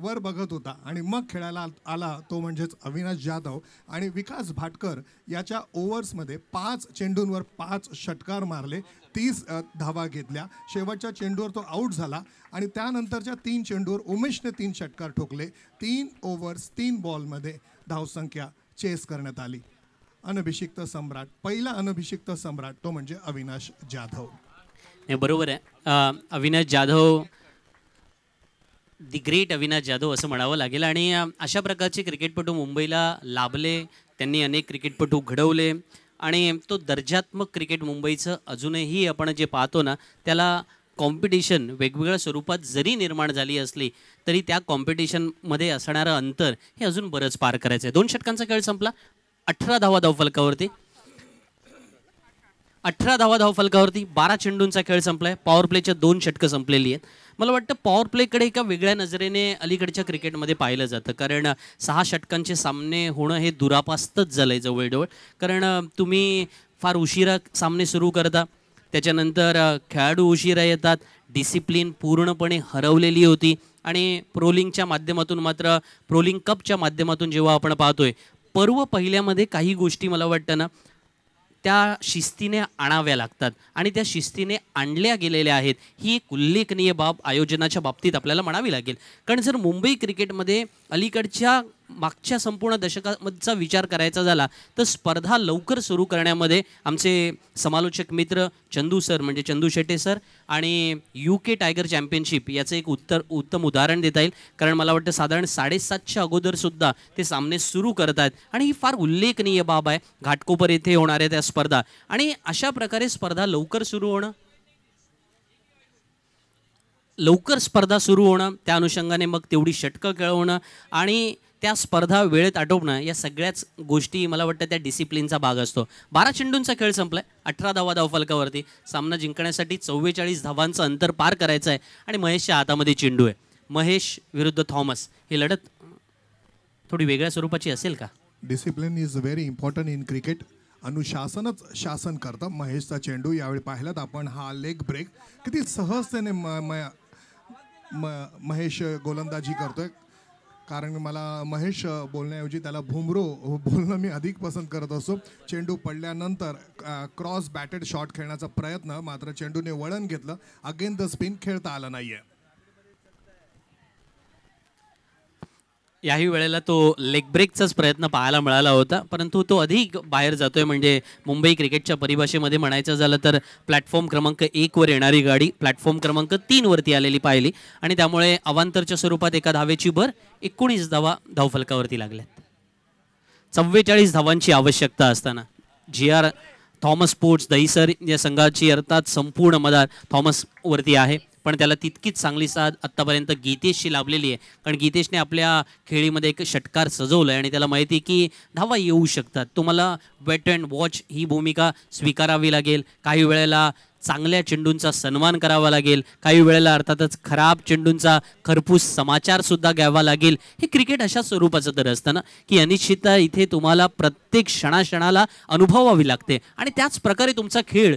वर बघत होता आणि मग खेळायला आला तो म्हणजेच अविनाश जाधव आणि विकास भाटकर याच्या ओव्हर्समध्ये पाच चेंडूंवर पाच षटकार मारले तीस धावा घेतल्या शेवटच्या चेंडूवर तो आऊट झाला आणि त्यानंतरच्या तीन चेंडूवर उमेशने तीन षटकार ठोकले तीन ओव्हर्स तीन बॉलमध्ये धावसंख्या चेस करण्यात आली अनभिषिक्त सम्राट पहिला अनभिषिक्त सम्राट तो म्हणजे अविनाश जाधव बरोबर आहे अविनाश जाधव दी ग्रेट अविनाश जाधव असं म्हणावं लागेल आणि अशा प्रकारचे क्रिकेटपटू मुंबईला लाभले त्यांनी अनेक क्रिकेटपटू घडवले आणि तो दर्जात्मक क्रिकेट मुंबईचं अजूनही आपण जे पाहतो ना त्याला कॉम्पिटिशन वेगवेगळ्या स्वरूपात जरी निर्माण झाली असली तरी त्या कॉम्पिटिशनमध्ये असणारं अंतर हे अजून बरंच पार करायचं आहे दोन षटकांचा खेळ संपला अठरा धावा धावफलकावरती अठरा धावा धाव फलकावरती बारा चेंडूंचा खेळ संपलाय पॉवर प्लेच्या दोन षटकं संपलेली आहेत मला वाटतं पॉवर प्लेकडे एका वेगळ्या नजरेने अलीकडच्या क्रिकेटमध्ये पाहिलं जातं कारण सहा षटकांचे सामने होणं हे दुरापास्तच झालं आहे जवळजवळ कारण तुम्ही फार उशिरा सामने सुरू करता त्याच्यानंतर खेळाडू उशिरा येतात डिसिप्लिन पूर्णपणे हरवलेली होती आणि प्रोलिंगच्या माध्यमातून मात्र प्रोलिंग कपच्या माध्यमातून जेव्हा आपण पाहतोय पर्व पहिल्यामध्ये काही गोष्टी मला वाटतं ना त्या शिस्तीने आणाव्या लागतात आणि त्या शिस्तीने आणल्या गेलेल्या आहेत ही एक उल्लेखनीय बाब आयोजनाच्या बाबतीत आपल्याला म्हणावी लागेल कारण जर मुंबई क्रिकेटमध्ये अलीकडच्या मागच्या संपूर्ण दशकामधचा विचार करायचा झाला तर स्पर्धा लवकर सुरू करण्यामध्ये आमचे समालोचक मित्र चंदू सर म्हणजे चंदू शेटे सर आणि यू के टायगर चॅम्पियनशिप याचं एक उत्तर उत्तम उदाहरण देता येईल कारण मला वाटतं साधारण साडेसातच्या अगोदरसुद्धा ते सामने सुरू करत आहेत आणि ही फार उल्लेखनीय बाब आहे घाटकोपर येथे होणाऱ्या त्या स्पर्धा आणि अशा प्रकारे स्पर्धा लवकर सुरू होणं लवकर स्पर्धा सुरू होणं त्या अनुषंगाने मग तेवढी षटकं खेळवणं आणि त्या स्पर्धा वेळेत आटोपणं या सगळ्याच गोष्टी मला वाटतं त्या डिसिप्लिनचा भाग असतो बारा चेंडूंचा खेळ संपलाय अठरा धावा धावफलकावरती सामना जिंकण्यासाठी चव्वेचाळीस धावांचं अंतर पार करायचं आहे आणि महेशच्या हातामध्ये चेंडू आहे महेश विरुद्ध थॉमस ही लढत थोडी वेगळ्या स्वरूपाची असेल का discipline is very important in cricket अनुशासनच शासन करतं महेशचा चेंडू यावेळी पाहिलात आपण हा लेग ब्रेक किती सहजतेने महेश गोलंदाजी करतोय कारण मला महेश बोलण्याऐवजी त्याला भुमरो बोलणं मी अधिक पसंत करत असतो चेंडू पडल्यानंतर क्रॉस बॅटेड शॉट खेळण्याचा प्रयत्न मात्र चेंडूने वळण घेतलं अगेन द स्पिन खेळता आला नाही आहे याही वेळेला तो लेग ब्रेकचाच प्रयत्न पाहायला मिळाला होता परंतु तो अधिक बाहेर जातोय म्हणजे मुंबई क्रिकेटच्या परिभाषेमध्ये म्हणायचं झालं तर प्लॅटफॉर्म क्रमांक एकवर येणारी गाडी प्लॅटफॉर्म क्रमांक तीनवरती आलेली पाहिली आणि त्यामुळे अवांतरच्या स्वरूपात एका धावेची भर एकोणीस धावा धावफलकावरती लागल्यात चव्वेचाळीस धावांची आवश्यकता असताना G R Thomas sports Dahisar या संघाची अर्थात संपूर्ण मदार थॉमसवरती आहे पण त्याला तितकीच चांगली साथ आत्तापर्यंत गीतेशशी लाभलेली आहे कारण गीतेशने आपल्या खेळीमध्ये एक षटकार सजवलं आहे आणि त्याला माहिती आहे की धावा येऊ शकतात तुम्हाला वेट अँड वॉच ही भूमिका स्वीकारावी लागेल काही वेळेला चांगल्या चेंडूंचा सन्मान करावा लागेल काही वेळेला अर्थातच खराब चेंडूंचा खरपूस समाचारसुद्धा घ्यावा लागेल हे क्रिकेट अशा स्वरूपाचं तर असतं ना की अनिश्चितता इथे तुम्हाला प्रत्येक क्षणाक्षणाला अनुभवावी लागते आणि त्याच प्रकारे तुमचा खेळ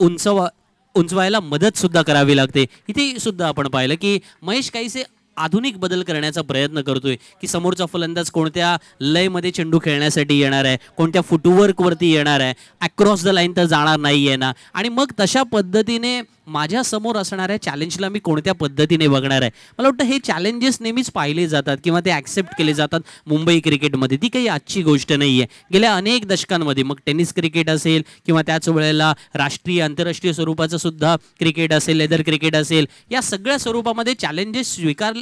उंचवा उंचवायला मदतसुद्धा करावी लागते इथे सुद्धा आपण पाहिलं की महेश काहीसे आधुनिक बदल करण्याचा प्रयत्न करतोय की समोरचा फलंदाज कोणत्या लयमध्ये चेंडू खेळण्यासाठी येणार आहे कोणत्या फुटवर्कवरती येणार आहे अक्रॉस द लाईन तर जाणार नाही आहे ना आणि मग तशा पद्धतीने माझ्यासमोर असणाऱ्या चॅलेंजला मी कोणत्या पद्धतीने बघणार आहे मला वाटतं हे चॅलेंजेस नेहमीच पाहिले जातात किंवा ते ॲक्सेप्ट केले जातात मुंबई क्रिकेटमध्ये ती काही आजची गोष्ट नाही आहे गेल्या अनेक दशकांमध्ये मग टेनिस क्रिकेट असेल किंवा त्याच वेळेला राष्ट्रीय आंतरराष्ट्रीय स्वरूपाचं सुद्धा क्रिकेट असेल लेदर क्रिकेट असेल या सगळ्या स्वरूपामध्ये चॅलेंजेस स्वीकार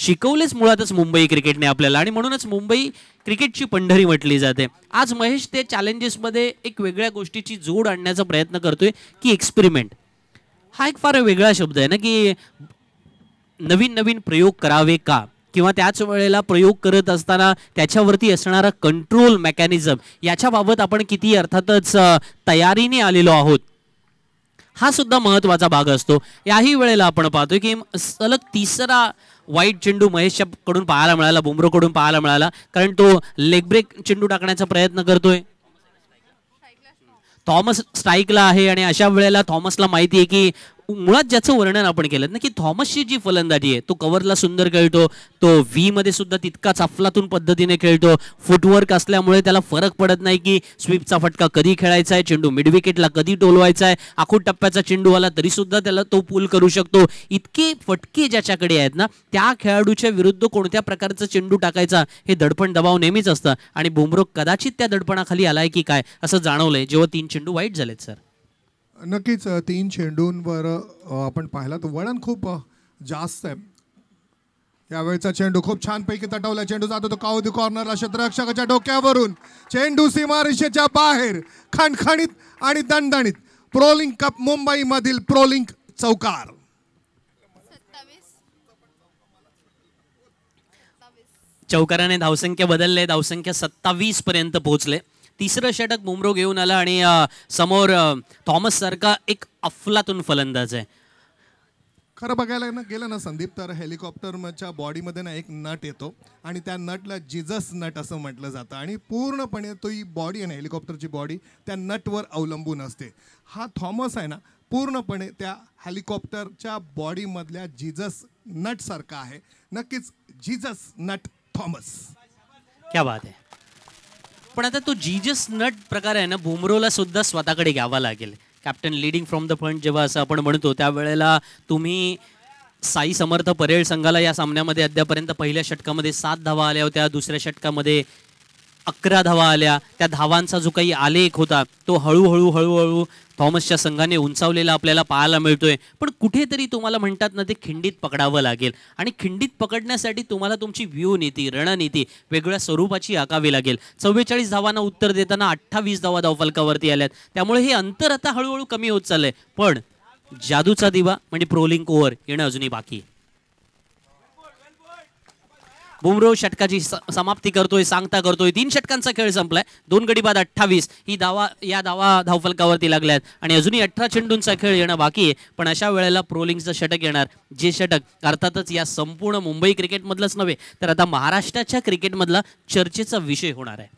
शिकवलेच मुळातच मुंबई क्रिकेटने आपल्याला आणि म्हणूनच मुंबई क्रिकेटची पंढरी म्हटली जाते आज महेश ते चॅलेंजेसमध्ये एक वेगळ्या गोष्टीची जोड आणण्याचा प्रयत्न करतोय की एक्सपेरिमेंट हा एक फार वेगळा शब्द आहे ना की नवीन नवीन प्रयोग करावे का किंवा त्याच वेळेला प्रयोग करत असताना त्याच्यावरती असणारा कंट्रोल मेकॅनिझम याच्याबाबत आपण किती अर्थातच तयारीने आलेलो आहोत हा सुद्धा महत्त्वाचा भाग असतो याही वेळेला आपण पाहतो की सलग तिसरा वाईट चेंडू कडून पाहायला मिळाला बुमरोकडून पाहायला मिळाला कारण तो लेग ब्रेक चेंडू टाकण्याचा प्रयत्न करतोय थॉमस स्ट्राईकला आहे आणि अशा वेळेला थॉमसला माहिती आहे की मुळात ज्याचं वर्णन आपण केलं ना की थॉमसची जी फलंदाजी आहे तो कव्हरला सुंदर खेळतो तो व्ही मध्ये सुद्धा तितकाच अफलातून पद्धतीने खेळतो फुटवर्क असल्यामुळे त्याला फरक पडत नाही की स्वीपचा फटका कधी खेळायचा आहे चेंडू मिडविकेटला कधी टोलवायचा आहे आखूड टप्प्याचा चेंडू आला तरी सुद्धा त्याला तो पूल करू शकतो इतके फटके ज्याच्याकडे आहेत ना त्या खेळाडूच्या विरुद्ध कोणत्या प्रकारचा चेंडू टाकायचा हे दडपण दबाव नेहमीच असतं आणि बुमरो कदाचित त्या दडपणाखाली आलाय की काय असं जाणवलंय जेव्हा तीन चेंडू वाईट झालेत सर नक्कीच तीन चेंडूंवर आपण पाहिला तर वळण खूप जास्त आहे यावेळचा चेंडू खूप छानपैकी तटवला चेंडू जातो तो काउदी कॉर्नरला क्षेत्ररक्षकाच्या डोक्यावरून चेंडू सीमारेषेच्या बाहेर खणखणीत आणि दणदणीत प्रोलिंग कप मुंबई मधील प्रोलिंग चौकार चौकाराने धावसंख्या बदलले धावसंख्या सत्तावीस पर्यंत पोहोचले तिसरं षटक बुमरो घेऊन आला आणि समोर थॉमस सारखा एक अफलातून फलंदाज आहे खरं बघायला ना गेलं ना संदीप तर हेलिकॉप्टरच्या बॉडीमध्ये ना एक नट येतो आणि त्या नटला जिजस नट असं म्हटलं जातं आणि पूर्णपणे तो ही बॉडी आहे ना हेलिकॉप्टरची बॉडी त्या नटवर अवलंबून असते हा थॉमस आहे ना पूर्णपणे त्या हेलिकॉप्टरच्या बॉडीमधल्या जिजस नटसारखा आहे नक्कीच जिजस नट थॉमस क्या बात आहे पण आता तो जीजस नट प्रकार आहे ना बुमरोला सुद्धा स्वतःकडे घ्यावा लागेल captain leading from the front जेव्हा असं आपण म्हणतो त्यावेळेला तुम्ही साई समर्थ परेड संघाला या सामन्यामध्ये अद्यापर्यंत पहिल्या षटकामध्ये सात धावा आल्या होत्या दुसऱ्या षटकामध्ये अकरा धावा आल्या त्या धावांचा जो काही आलेख होता तो हळूहळू हळूहळू थॉमसच्या संघाने उंचावलेला आपल्याला पाहायला मिळतोय पण कुठेतरी तुम्हाला म्हणतात ना ते खिंडीत पकडावं लागेल आणि खिंडीत पकडण्यासाठी तुम्हाला तुमची नीती रणनीती वेगळ्या स्वरूपाची आकावी लागेल चव्वेचाळीस धावांना उत्तर देताना अठ्ठावीस धावा धावफलकावरती आल्यात त्यामुळे हे अंतर आता हळूहळू कमी होत चाललंय पण जादूचा दिवा म्हणजे प्रोलिंग ओव्हर येणं अजूनही बाकी आहे बुमरो षटकाची समाप्ती करतोय सांगता करतोय तीन षटकांचा खेळ संपलाय दोन गडी बाद अठ्ठावीस ही धावा या धावा धावफलकावरती लागल्यात आणि अजूनही अठरा चेंडूंचा खेळ येणं बाकी आहे पण अशा वेळेला प्रोलिंगचं षटक येणार जे षटक अर्थातच या संपूर्ण मुंबई क्रिकेटमधलंच नव्हे तर आता महाराष्ट्राच्या क्रिकेटमधला चर्चेचा विषय होणार आहे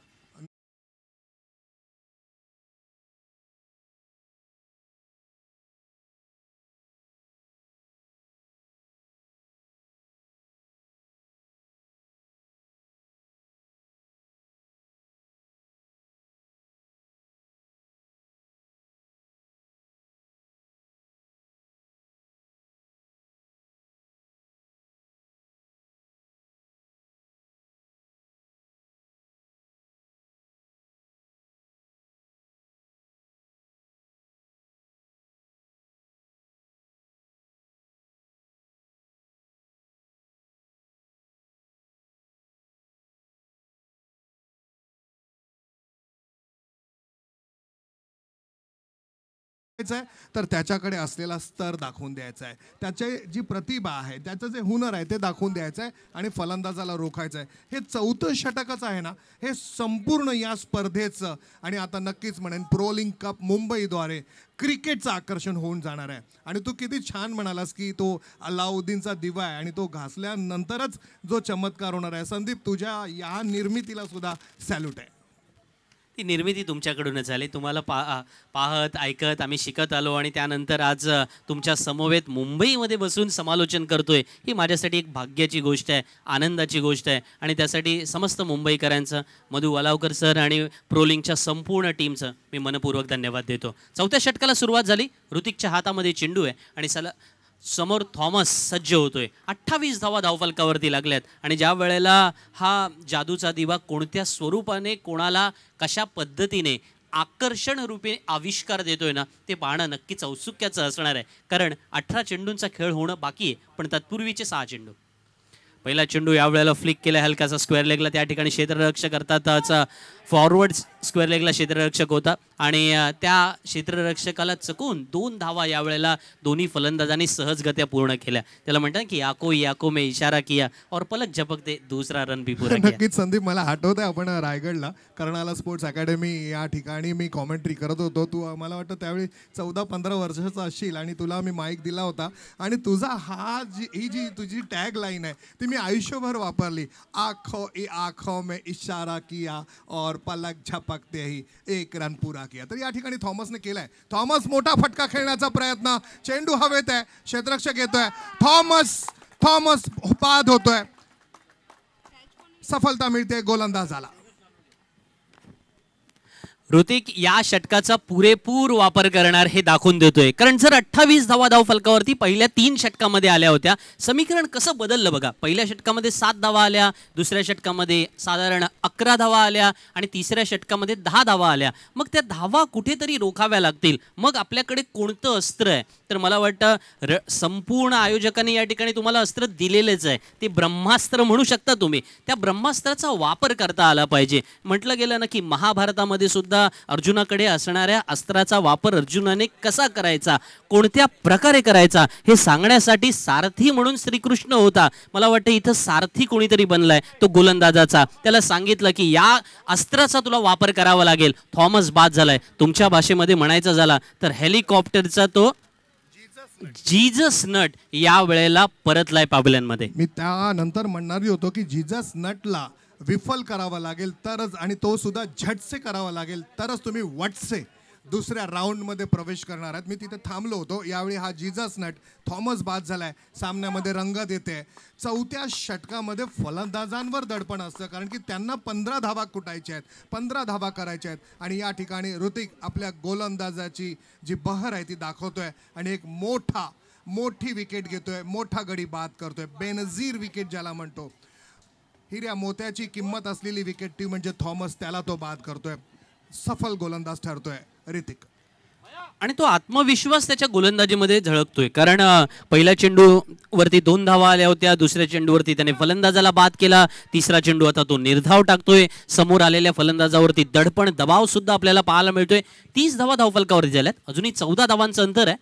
आहे तर त्याच्याकडे असलेला स्तर दाखवून द्यायचा आहे त्याचे जी प्रतिभा आहे त्याचं जे हुनर आहे ते दाखवून द्यायचं आहे आणि फलंदाजाला रोखायचं आहे हे चौथं षटकच आहे ना हे संपूर्ण या स्पर्धेचं आणि आता नक्कीच म्हणेन प्रो कप मुंबईद्वारे क्रिकेटचं आकर्षण होऊन जाणार आहे आणि तू किती छान म्हणालास की तो अलाउद्दीनचा दिवा आहे आणि तो घासल्यानंतरच जो चमत्कार होणार आहे संदीप तुझ्या या निर्मितीला सुद्धा सॅल्यूट आहे ती निर्मिती तुमच्याकडूनच झाली तुम्हाला पा पाहत ऐकत आम्ही शिकत आलो आणि त्यानंतर आज तुमच्या समवेत मुंबईमध्ये बसून समालोचन करतोय ही माझ्यासाठी एक भाग्याची गोष्ट आहे आनंदाची गोष्ट आहे आणि त्यासाठी समस्त मुंबईकरांचं मधु वलावकर सर आणि प्रोलिंगच्या संपूर्ण टीमचं मी मनपूर्वक धन्यवाद देतो चौथ्या षटकाला सुरुवात झाली ऋतिकच्या हातामध्ये चेंडू आहे आणि सला समोर थॉमस सज्ज होतोय अठ्ठावीस धावा धावफलकावरती लागल्यात आणि ज्या वेळेला हा जादूचा दिवा कोणत्या स्वरूपाने कोणाला कशा पद्धतीने आकर्षण रूपी आविष्कार देतोय ना ते पाहणं नक्कीच औत्सुक्याचं असणार आहे कारण अठरा चेंडूंचा खेळ होणं बाकी आहे पण तत्पूर्वीचे सहा चेंडू पहिला चेंडू या वेळेला फ्लिक केला हलकासा स्क्वेअर लेगला त्या ठिकाणी क्षेत्ररक्षक करतात फॉरवर्ड स्क्वेअर लेगला क्षेत्ररक्षक होता आणि त्या क्षेत्ररक्षकाला चकून दोन धावा यावेळेला दोन्ही फलंदाजांनी सहजगत्या पूर्ण केल्या त्याला म्हणतात की याको याको मे इशारा किया और पलक झपकते दुसरा रन बी पूर्ण नक्कीच संदीप मला आठवत आहे आपण रायगडला कर्णाला स्पोर्ट्स अकॅडमी या ठिकाणी मी कॉमेंट्री करत होतो तू मला वाटतं त्यावेळी चौदा पंधरा वर्षाचा असशील आणि तुला मी माईक दिला होता आणि तुझा हा जी ही जी तुझी टॅग लाईन आहे ती मी आयुष्यभर वापरली आखो ए आखो मे इशारा किया और पालक ही एक रन पुरा किया तर या ठिकाणी थॉमसने केलाय थॉमस मोठा फटका खेळण्याचा प्रयत्न चेंडू हवेत आहे क्षेत्ररक्षक येतोय थॉमस थॉमस बाद होतोय सफलता मिळते आला ऋतिक या षटकाचा पुरेपूर वापर करणार हे दाखवून देतोय कारण जर अठ्ठावीस धावा धाव फलकावरती पहिल्या तीन षटकामध्ये आल्या होत्या समीकरण कसं बदललं बघा पहिल्या षटकामध्ये सात धावा आल्या दुसऱ्या षटकामध्ये साधारण अकरा धावा आल्या आणि तिसऱ्या षटकामध्ये दहा धावा आल्या मग त्या धावा कुठेतरी रोखाव्या लागतील मग आपल्याकडे कोणतं अस्त्र आहे तर मला वाटतं र संपूर्ण आयोजकांनी या ठिकाणी तुम्हाला अस्त्र दिलेलेच आहे ते ब्रह्मास्त्र म्हणू शकता तुम्ही त्या ब्रह्मास्त्राचा वापर करता आला पाहिजे म्हटलं गेलं ना की महाभारतामध्ये सुद्धा अर्जुनाकडे असणाऱ्या अस्त्राचा वापर अर्जुनाने कसा करायचा कोणत्या प्रकारे करायचा हे सांगण्यासाठी सारथी म्हणून श्रीकृष्ण होता मला वाटतं इथं सारथी कोणीतरी बनलाय तो गोलंदाजाचा त्याला सांगितलं की या अस्त्राचा तुला वापर करावा लागेल थॉमस बाद झालाय तुमच्या भाषेमध्ये म्हणायचा झाला तर हेलिकॉप्टरचा तो जीजस नट या वेळेला परतलाय पाबल्यांमध्ये मी त्यानंतर म्हणणार होतो की जीजस नटला विफल करावा लागेल तरच आणि तो सुद्धा झटसे करावा लागेल तरच तुम्ही वटसे दुसऱ्या राऊंडमध्ये प्रवेश करणार आहेत मी तिथे थांबलो होतो यावेळी हा जीजस नट थॉमस बाद झालाय सामन्यामध्ये रंग देते चौथ्या षटकामध्ये फलंदाजांवर दडपण असतं कारण की त्यांना पंधरा धावा कुटायच्या आहेत पंधरा धावा करायच्या आहेत आणि या ठिकाणी ऋतिक आपल्या गोलंदाजाची जी बहर आहे ती दाखवतोय आणि एक मोठा मोठी विकेट घेतोय मोठा गडी बाद करतोय बेनझीर विकेट ज्याला म्हणतो हिऱ्या मोत्याची किंमत असलेली विकेट ती म्हणजे थॉमस त्याला तो बाद करतोय सफल गोलंदाज ठरतोय रितिक आणि तो आत्मविश्वास त्याच्या गोलंदाजीमध्ये झळकतोय कारण पहिल्या चेंडू वरती दोन धावा आल्या होत्या दुसऱ्या चेंडूवरती त्याने फलंदाजाला बाद केला तिसरा चेंडू आता तो निर्धाव टाकतोय समोर आलेल्या फलंदाजावरती दडपण दबाव सुद्धा आपल्याला पाहायला मिळतोय तीस धावा धावफलकावरती झाल्यात अजूनही चौदा धावांचं अंतर आहे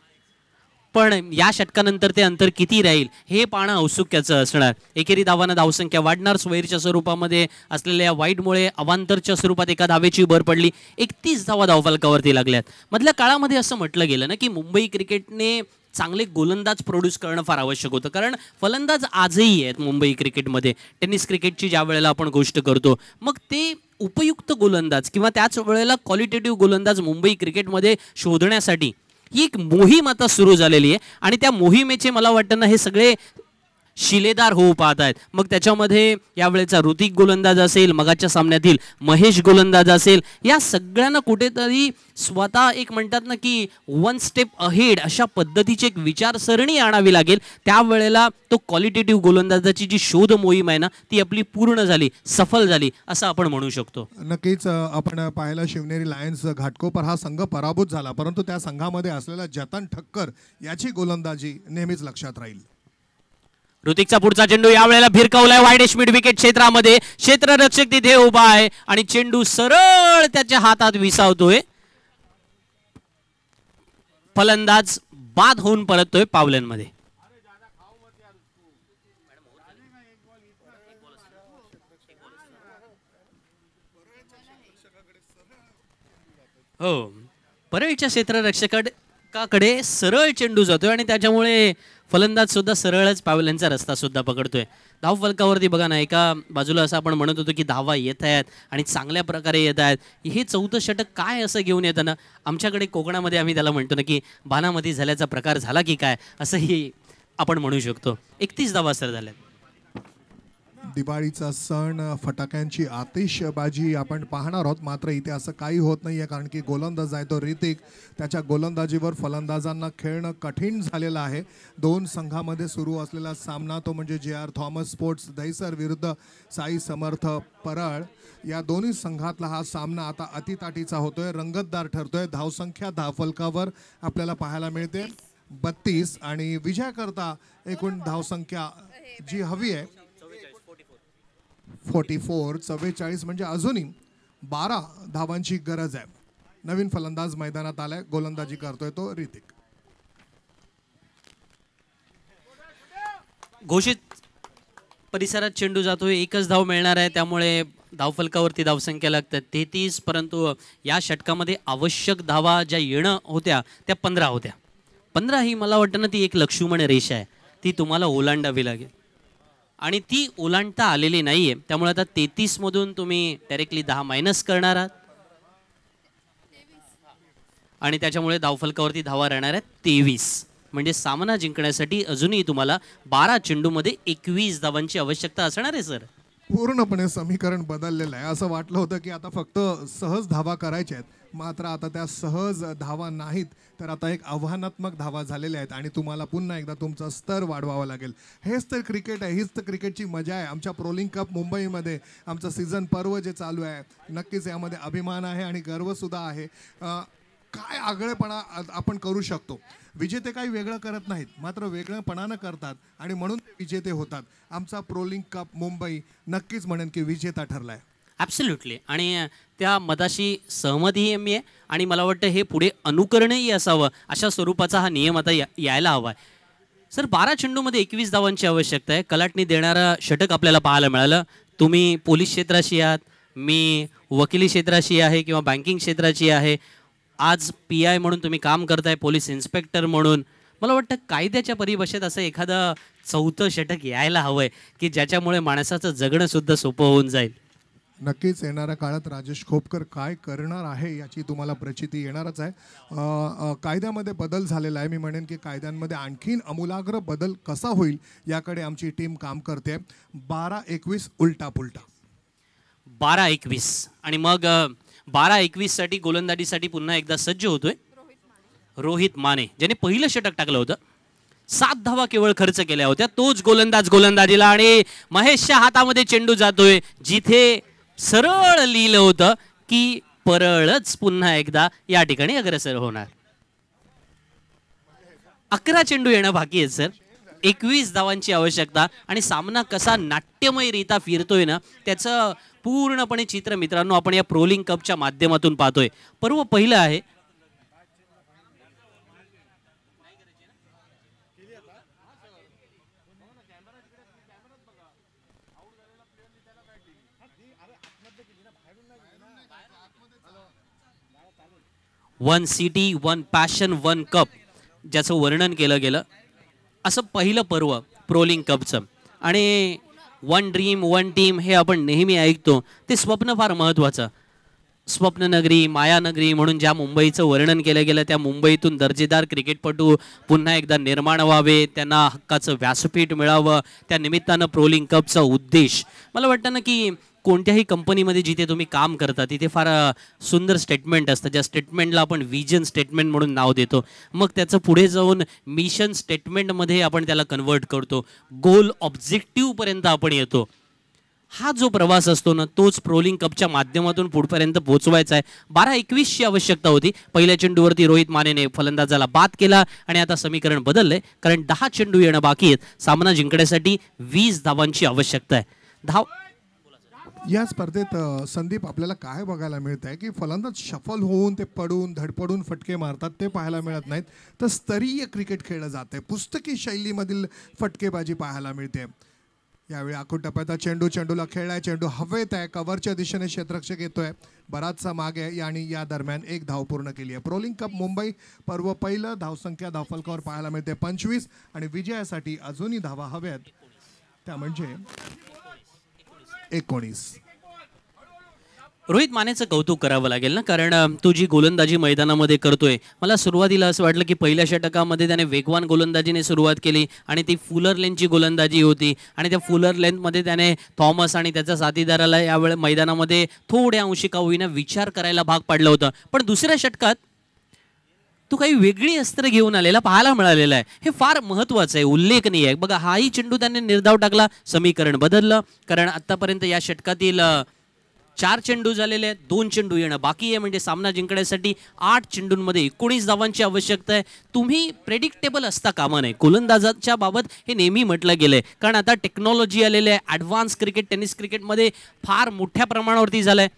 पण या षटकानंतर ते अंतर किती राहील हे पाहणं औत्सुक्याचं असणार एकेरी धावानं धावसंख्या वाढणार स्वैरच्या स्वरूपामध्ये असलेल्या या वाईटमुळे अवांतरच्या स्वरूपात एका धावेची भर पडली एकतीस धावा धावफलकावरती लागल्यात मधल्या काळामध्ये असं म्हटलं गेलं ना की मुंबई क्रिकेटने चांगले गोलंदाज प्रोड्यूस करणं फार आवश्यक होतं कारण फलंदाज आजही आहेत मुंबई क्रिकेटमध्ये टेनिस क्रिकेटची ज्या वेळेला आपण गोष्ट करतो मग ते उपयुक्त गोलंदाज किंवा त्याच वेळेला क्वालिटेटिव्ह गोलंदाज मुंबई क्रिकेटमध्ये शोधण्यासाठी ही एक मोहीम आता सुरू झालेली आहे आणि त्या मोहिमेचे मला वाटतं ना हे सगळे शिलेदार होऊ पाहत आहेत मग त्याच्यामध्ये यावेळेचा ऋतिक गोलंदाज असेल मगाच्या सामन्यातील महेश गोलंदाज असेल या सगळ्यांना कुठेतरी स्वतः एक म्हणतात ना की वन स्टेप अहेड अशा पद्धतीची एक विचारसरणी आणावी लागेल त्यावेळेला तो क्वालिटेटिव्ह गोलंदाजाची जी शोध मोहीम आहे ना ती आपली पूर्ण झाली सफल झाली असं आपण म्हणू शकतो नक्कीच आपण पाहिलं शिवनेरी लायन्स घाटकोपर हा संघ पराभूत झाला परंतु त्या संघामध्ये असलेला जतन ठक्कर याची गोलंदाजी नेहमीच लक्षात राहील ऋतिकचा पुढचा चेंडू या वेळेला भिरकावलाय वायडेश मिड विकेट क्षेत्रामध्ये क्षेत्ररक्षक तिथे उभा आहे आणि चेंडू सरळ त्याच्या हातात विसावतोय फलंदाज बाद होऊन परततोय पावल्यांमध्ये हो परळीच्या क्षेत्ररक्षकड कडे सरळ चेंडू जातोय आणि त्याच्यामुळे फलंदाज सुद्धा सरळच पावल्यांचा रस्ता सुद्धा पकडतोय धाव फलकावरती बघा ना एका बाजूला असं आपण म्हणत होतो की धावा येत आहेत आणि चांगल्या प्रकारे येत आहेत हे चौथं षटक काय असं घेऊन येताना आमच्याकडे कोकणामध्ये आम्ही त्याला म्हणतो ना की बानामध्ये झाल्याचा प्रकार झाला की काय असंही आपण म्हणू शकतो एकतीस धावा सर झाल्यात दिवाळीचा सण फटाक्यांची आतिषबाजी आपण पाहणार आहोत मात्र इथे असं काही होत नाही आहे कारण की गोलंदाज आहे तो ऋतिक त्याच्या गोलंदाजीवर फलंदाजांना खेळणं कठीण झालेलं आहे दोन संघामध्ये सुरू असलेला सामना तो म्हणजे जे आर थॉमस स्पोर्ट्स दहिसर विरुद्ध साई समर्थ परळ या दोन्ही संघातला हा सामना आता अतिताटीचा होतोय रंगतदार ठरतोय धावसंख्या फलकावर आपल्याला पाहायला मिळते बत्तीस आणि विजयाकरता एकूण धावसंख्या जी हवी आहे फोर्टी फोर चव्वेचाळीस म्हणजे अजूनही बारा धावांची गरज आहे नवीन फलंदाज मैदानात आलाय गोलंदाजी करतोय तो रितिक घोषित परिसरात चेंडू जातोय एकच धाव मिळणार आहे त्यामुळे धावफलकावरती धावसंख्या लागतात तेहतीस परंतु या षटकामध्ये आवश्यक धावा ज्या येणं होत्या त्या पंधरा होत्या पंधरा ही मला वाटतं ना ती एक लक्ष्मण रेषा आहे ती तुम्हाला ओलांडावी लागेल आणि ती ओलांडता आलेली नाही आहे त्यामुळे आता तेहतीसमधून तुम्ही डायरेक्टली दहा मायनस करणार आहात आणि त्याच्यामुळे धावफलकावरती धावा राहणार आहेत तेवीस म्हणजे सामना जिंकण्यासाठी अजूनही तुम्हाला बारा चेंडूमध्ये एकवीस धावांची आवश्यकता असणार आहे सर पूर्णपणे समीकरण बदललेलं आहे असं वाटलं होतं की आता फक्त सहज धावा करायच्या आहेत मात्र आता त्या सहज धावा नाहीत तर आता एक आव्हानात्मक धावा झालेल्या आहेत आणि तुम्हाला पुन्हा एकदा तुमचा स्तर वाढवावा लागेल हेच तर क्रिकेट आहे हीच तर क्रिकेटची मजा आहे आमच्या प्रोलिंग कप मुंबईमध्ये आमचं सीझन पर्व जे चालू आहे नक्कीच यामध्ये अभिमान आहे आणि गर्वसुद्धा आहे काय आगळेपणा आपण करू शकतो विजेते काही वेगळं करत नाहीत मात्र वेगळेपणानं करतात आणि म्हणून विजेते होतात आमचा प्रोलिंग कप मुंबई नक्कीच म्हणेन की विजेता ठरला आहे ॲब्सल्युटली आणि त्या मताशी सहमतीही मी आहे आणि मला वाटतं हे पुढे अनुकरणही असावं अशा स्वरूपाचा हा नियम आता या यायला हवा आहे सर बारा चेंडूमध्ये एकवीस धावांची आवश्यकता आहे कलाटणी देणारं षटक आपल्याला पाहायला मिळालं तुम्ही पोलीस क्षेत्राशी आहात मी वकिली क्षेत्राशी आहे किंवा बँकिंग क्षेत्राची आहे आज पी आय म्हणून तुम्ही काम करताय पोलीस इन्स्पेक्टर म्हणून मला वाटतं कायद्याच्या परिभाषेत असं एखादं चौथं षटक यायला हवं आहे की ज्याच्यामुळे माणसाचं जगणंसुद्धा सोपं होऊन जाईल नक्कीच येणाऱ्या काळात राजेश खोपकर काय करणार आहे याची तुम्हाला प्रचिती येणारच आहे कायद्यामध्ये बदल झालेला आहे मी म्हणेन की कायद्यांमध्ये आणखीन अमूलाग्र बदल कसा होईल याकडे आमची टीम काम करते बारा एकवीस उलटा पुलटा बारा एकवीस आणि मग बारा साठी गोलंदाजीसाठी पुन्हा एकदा सज्ज होतोय रोहित माने ज्याने पहिलं षटक टाकलं होतं सात धावा केवळ खर्च केल्या होत्या तोच गोलंदाज गोलंदाजीला आणि महेशच्या हातामध्ये चेंडू जातोय जिथे सरळ लिहिलं होतं की परळच पुन्हा एकदा या ठिकाणी अग्रसर होणार अकरा चेंडू येणं बाकी आहे सर एकवीस धावांची आवश्यकता आणि सामना कसा नाट्यमयरित्या फिरतोय ना त्याचं पूर्णपणे चित्र मित्रांनो आपण या प्रोलिंग कपच्या माध्यमातून पाहतोय पर्व पहिलं आहे one city one passion one cup ज्याचं वर्णन केलं गेलं असं पहिलं पर्व प्रोलिंग कपचं आणि वन ड्रीम वन टीम हे आपण नेहमी ऐकतो ते स्वप्न फार महत्त्वाचं स्वप्ननगरी मायानगरी म्हणून ज्या मुंबईचं वर्णन केलं गेलं त्या मुंबईतून दर्जेदार क्रिकेटपटू पुन्हा एकदा निर्माण व्हावे त्यांना हक्काचं व्यासपीठ मिळावं त्या निमित्तानं प्रोलिंग कपचा उद्देश मला वाटतं ना की कोणत्याही कंपनीमध्ये जिथे तुम्ही काम करता तिथे फार सुंदर स्टेटमेंट असतं ज्या स्टेटमेंटला आपण विजन स्टेटमेंट म्हणून नाव देतो मग त्याचं पुढे जाऊन मिशन स्टेटमेंटमध्ये आपण त्याला कन्वर्ट करतो गोल ऑब्जेक्टिव्हपर्यंत आपण येतो हा जो प्रवास असतो ना तोच प्रोलिंग कपच्या माध्यमातून पुढपर्यंत पोहोचवायचा आहे बारा एकवीसची आवश्यकता होती पहिल्या चेंडूवरती रोहित मानेने फलंदाजाला बाद केला आणि आता समीकरण बदललंय कारण दहा चेंडू येणं बाकी आहेत सामना जिंकण्यासाठी वीस धावांची आवश्यकता आहे धाव या स्पर्धेत संदीप आपल्याला काय बघायला मिळत आहे की फलंदाज शफल होऊन ते पडून धडपडून फटके मारतात ते पाहायला मिळत नाहीत तर स्तरीय क्रिकेट खेळलं जात आहे पुस्तकी शैलीमधील फटकेबाजी पाहायला मिळते यावेळी आखूट टप्प्यात चेंडू चेंडूला खेळलाय चेंडू हवेत आहे कव्हरच्या दिशेने क्षेत्रक्षक येतोय बराचसा मागे आहे आणि या दरम्यान एक धाव पूर्ण केली आहे प्रोलिंग कप मुंबई पर्व पहिलं धावसंख्या धावफलकावर पाहायला मिळते पंचवीस आणि विजयासाठी अजूनही धावा हव्यात त्या म्हणजे एकोणीस रोहित मानेचं कौतुक करावं लागेल ना कारण तू जी गोलंदाजी मैदानामध्ये करतोय मला सुरुवातीला असं वाटलं की पहिल्या षटकामध्ये त्याने वेगवान गोलंदाजीने सुरुवात केली आणि ती फुलर लेंथची गोलंदाजी होती आणि त्या फुलर लेनमध्ये त्याने थॉमस आणि त्याच्या साथीदाराला यावेळी मैदानामध्ये थोड्या अंशिका होईना विचार करायला भाग पाडलं होतं पण दुसऱ्या षटकात तो काही वेगळी अस्त्र घेऊन आलेला पाहायला मिळालेला आहे हे फार महत्त्वाचं आहे उल्लेखनीय आहे बघा हाही चेंडू त्यांनी निर्धाव टाकला समीकरण बदललं कारण आत्तापर्यंत या षटकातील चार चेंडू झालेले आहेत दोन चेंडू येणं बाकी आहे म्हणजे सामना जिंकण्यासाठी आठ चेंडूंमध्ये एकोणीस धावांची आवश्यकता आहे तुम्ही प्रेडिक्टेबल असता कामा नये गोलंदाजाच्या बाबत हे नेहमी म्हटलं गेलं आहे कारण आता टेक्नॉलॉजी आलेली आहे ॲडव्हान्स क्रिकेट टेनिस क्रिकेटमध्ये फार मोठ्या प्रमाणावरती झालं आहे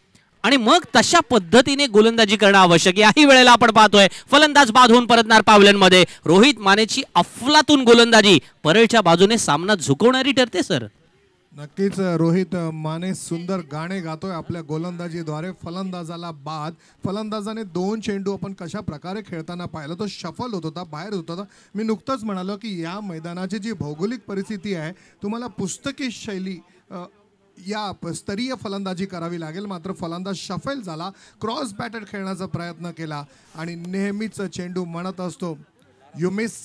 आणि मग तशा पद्धतीने गोलंदाजी करणं आवश्यक याही वेळेला आपण पाहतोय फलंदाज बाद होऊन परतणार पावल्यांमध्ये रोहित मानेची अफलातून गोलंदाजी परळच्या बाजूने सामना झुकवणारी ठरते सर नक्कीच रोहित माने सुंदर गाणे गातोय आपल्या गोलंदाजीद्वारे फलंदाजाला बाद फलंदाजाने दोन चेंडू आपण कशा प्रकारे खेळताना पाहिलं तो शफल होत होता बाहेर होत होता मी नुकतंच म्हणालो की या मैदानाची जी भौगोलिक परिस्थिती आहे तुम्हाला पुस्तकी शैली या स्तरीय फलंदाजी करावी लागेल मात्र फलंदाज शफेल झाला क्रॉस बॅटर खेळण्याचा प्रयत्न केला आणि नेहमीच चेंडू म्हणत असतो you miss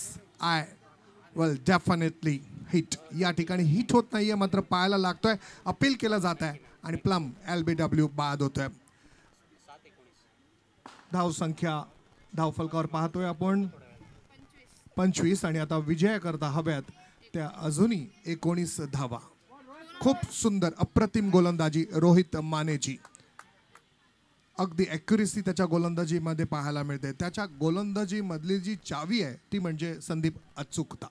I will definitely hit या ठिकाणी हिट होत नाही आहे मात्र पाहायला लागतोय अपील केलं जात आहे आणि प्लम एल बी डब्ल्यू बाद होतोय धावसंख्या धावफलकावर पाहतोय आपण पंचवीस आणि आता करता हव्यात त्या अजूनही एकोणीस धावा खूप सुंदर अप्रतिम गोलंदाजी रोहित मानेची अगदी ॲक्युरेसी त्याच्या गोलंदाजीमध्ये पाहायला मिळते त्याच्या गोलंदाजीमधली जी चावी आहे ती म्हणजे संदीप अचूकता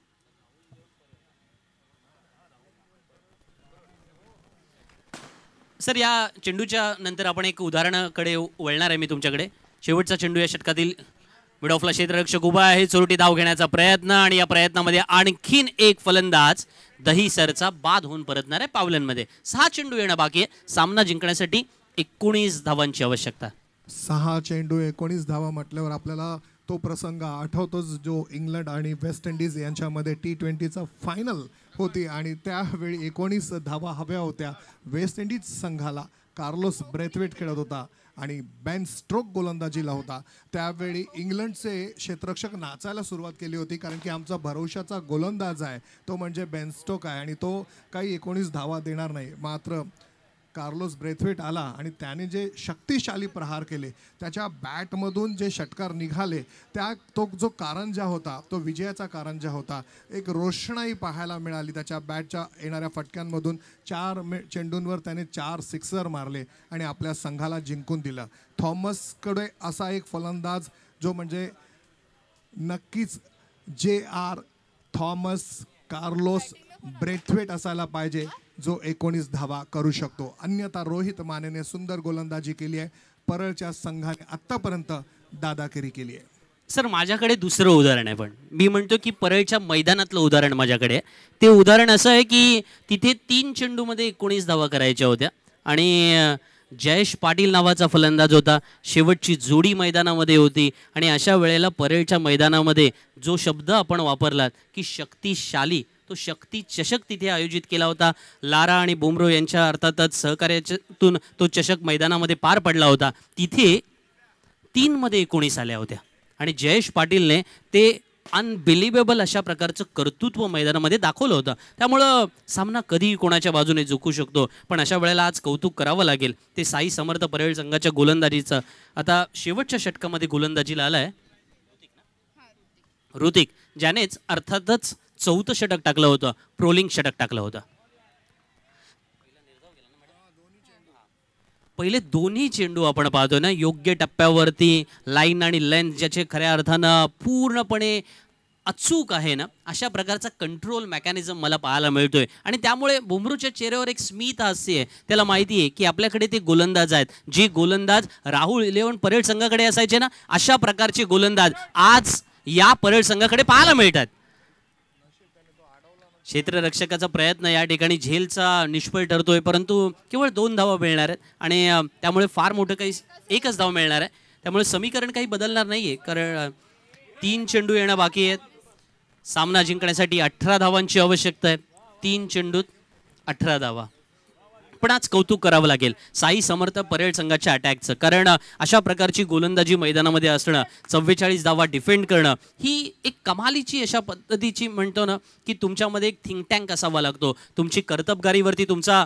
सर या चेंडूच्या नंतर आपण एक उदाहरणाकडे वळणार आहे मी तुमच्याकडे शेवटचा चेंडू या षटकातील ऑफला क्षेत्ररक्षक उभा आहे चोरटी धाव घेण्याचा प्रयत्न आणि या प्रयत्नामध्ये आणखीन एक फलंदाज दहीसरचा बाद होऊन परतणार आहे पावल्यांमध्ये सहा चेंडू येणं बाकी आहे सामना जिंकण्यासाठी एकोणीस धावांची आवश्यकता सहा चेंडू एकोणीस धावा म्हटल्यावर आपल्याला तो प्रसंग आठवतोच जो इंग्लंड आणि वेस्ट इंडिज यांच्यामध्ये टी ट्वेंटीचा फायनल होती आणि त्यावेळी एकोणीस धावा हव्या होत्या वेस्ट इंडिज संघाला कार्लोस ब्रेथवेट खेळत होता आणि बॅन स्ट्रोक गोलंदाजीला होता त्यावेळी इंग्लंडचे क्षेत्ररक्षक नाचायला सुरुवात केली होती कारण की आमचा भरवशाचा गोलंदाज आहे तो म्हणजे बॅन स्ट्रोक आहे आणि तो काही एकोणीस धावा देणार नाही मात्र कार्लोस ब्रेथवेट आला आणि त्याने जे शक्तिशाली प्रहार केले त्याच्या बॅटमधून जे षटकार निघाले त्या तो जो कारंजा होता तो विजयाचा कारंजा होता एक रोषणाई पाहायला मिळाली त्याच्या बॅटच्या येणाऱ्या फटक्यांमधून चार मे चेंडूंवर त्याने चार सिक्सर मारले आणि आपल्या संघाला जिंकून दिलं थॉमसकडे असा एक फलंदाज जो म्हणजे नक्कीच जे आर थॉमस कार्लोस ब्रेथवेट असायला पाहिजे जो एकोणीस धावा करू शकतो अन्यथा रोहित मानेने सुंदर गोलंदाजी केली आहे परळच्या संघाने आतापर्यंत दादागिरी केली आहे सर माझ्याकडे दुसरं उदाहरण आहे पण मी म्हणतो की परळच्या मैदानातलं उदाहरण माझ्याकडे आहे ते उदाहरण असं आहे की तिथे तीन चेंडूमध्ये एकोणीस धावा करायच्या होत्या आणि जयेश पाटील नावाचा फलंदाज होता शेवटची जोडी मैदानामध्ये होती आणि अशा वेळेला परेडच्या मैदानामध्ये जो शब्द आपण वापरलात की शक्तिशाली तो शक्ती चषक तिथे आयोजित केला होता लारा आणि बुमरो यांच्या अर्थातच सहकार्यातून तो चषक मैदानामध्ये पार पडला होता तिथे तीनमध्ये एकोणीस आल्या होत्या आणि जयेश पाटीलने ते अनबिलिवेबल अशा प्रकारचं कर्तृत्व मैदानामध्ये दाखवलं होतं त्यामुळं सामना कधीही कोणाच्या बाजूने झुकू शकतो पण अशा वेळेला आज कौतुक करावं लागेल ते साई समर्थ परळ संघाच्या गोलंदाजीचं आता शेवटच्या षटकामध्ये गोलंदाजीला आलाय आहे ऋतिक ज्यानेच अर्थातच चौथं षटक टाकलं होतं ट्रोलिंग षटक टाकलं होतं पहिले दोन्ही चेंडू आपण पाहतो ना योग्य टप्प्यावरती लाईन आणि लेंथ ज्याचे खऱ्या अर्थानं पूर्णपणे अचूक आहे ना अशा प्रकारचा कंट्रोल मेकॅनिझम मला पाहायला मिळतोय आणि त्यामुळे बुमरूच्या चेहऱ्यावर एक स्मित हास्य आहे त्याला माहिती आहे की आपल्याकडे ते गोलंदाज आहेत जे गोलंदाज राहुल इलेव्हन परेड संघाकडे असायचे ना अशा प्रकारचे गोलंदाज आज या परेड संघाकडे पाहायला मिळतात क्षेत्ररक्षकाचा प्रयत्न या ठिकाणी झेलचा निष्फळ ठरतोय परंतु केवळ दोन धावा मिळणार आहेत आणि त्यामुळे फार मोठं काही एकच धाव मिळणार आहे त्यामुळे समीकरण काही बदलणार नाही आहे कारण तीन चेंडू येणं बाकी आहेत सामना जिंकण्यासाठी अठरा धावांची आवश्यकता आहे तीन चेंडूत अठरा धावा आपणच कौतुक करावं लागेल साई समर्थ परेड संघाच्या अटॅकचं कारण अशा प्रकारची गोलंदाजी मैदानामध्ये असणं चव्वेचाळीस धावा डिफेंड करणं ही एक कमालीची अशा पद्धतीची म्हणतो ना की तुमच्यामध्ये एक थिंक टँक असावा लागतो तुमची कर्तबगारीवरती तुमचा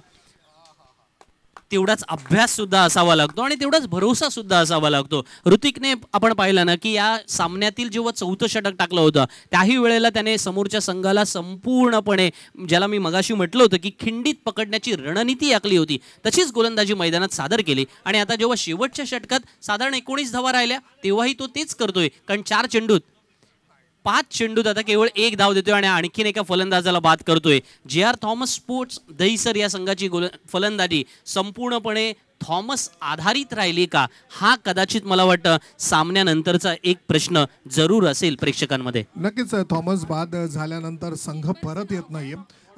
तेवढाच अभ्यास सुद्धा असावा लागतो आणि तेवढाच भरोसा सुद्धा असावा लागतो ऋतिकने आपण पाहिलं ना की या सामन्यातील जेव्हा चौथं षटक टाकलं होतं त्याही वेळेला त्याने समोरच्या संघाला संपूर्णपणे ज्याला मी मगाशी म्हटलं होतं की खिंडीत पकडण्याची रणनीती आखली होती तशीच गोलंदाजी मैदानात सादर केली आणि आता जेव्हा शेवटच्या षटकात साधारण एकोणीस धावा राहिल्या तेव्हाही तो तेच करतोय कारण चार चेंडूत पाच चेंडू आता केवळ एक धाव देतोय आणि आणखीन एका फलंदाजाला बाद करतोय जे आर थॉमस स्पोर्ट्स दहीसर या संघाची गोल फलंदाजी संपूर्णपणे थॉमस आधारित राहिली का हा कदाचित मला वाटतं सामन्यानंतरचा एक प्रश्न जरूर असेल प्रेक्षकांमध्ये नक्कीच थॉमस बाद झाल्यानंतर संघ परत येत नाहीये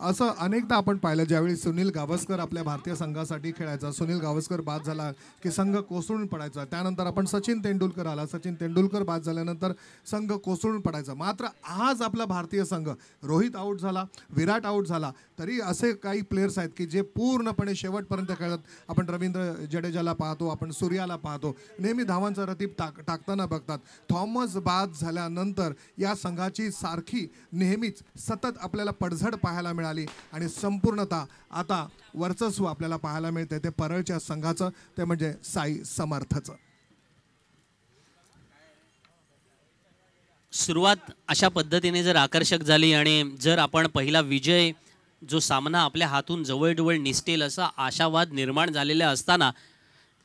असं अनेकदा आपण पाहिलं ज्यावेळी सुनील गावस्कर आपल्या भारतीय संघासाठी खेळायचा सुनील गावस्कर बाद झाला की संघ कोसळून पडायचा त्यानंतर आपण सचिन तेंडुलकर आला सचिन तेंडुलकर बाद झाल्यानंतर संघ कोसळून पडायचा मात्र आज आपला भारतीय संघ रोहित आऊट झाला विराट आऊट झाला तरी असे काही प्लेयर्स आहेत की जे पूर्णपणे शेवटपर्यंत खेळत आपण रवींद्र जडेजाला पाहतो आपण सूर्याला पाहतो नेहमी धावांचा रतीप टाक टाकताना बघतात थॉमस बाद झाल्यानंतर या संघाची सारखी नेहमीच सतत आपल्याला पडझड पाहायला मिळाली आली आणि संपूर्णता आता वर्चस्व आपल्याला पाहायला मिळते ते परळच्या संघाचं ते म्हणजे साई समर्थचं सुरुवात अशा पद्धतीने जर आकर्षक झाली आणि जर आपण पहिला विजय जो सामना आपल्या हातून जवळजवळ निसटेल असा आशावाद निर्माण झालेला असताना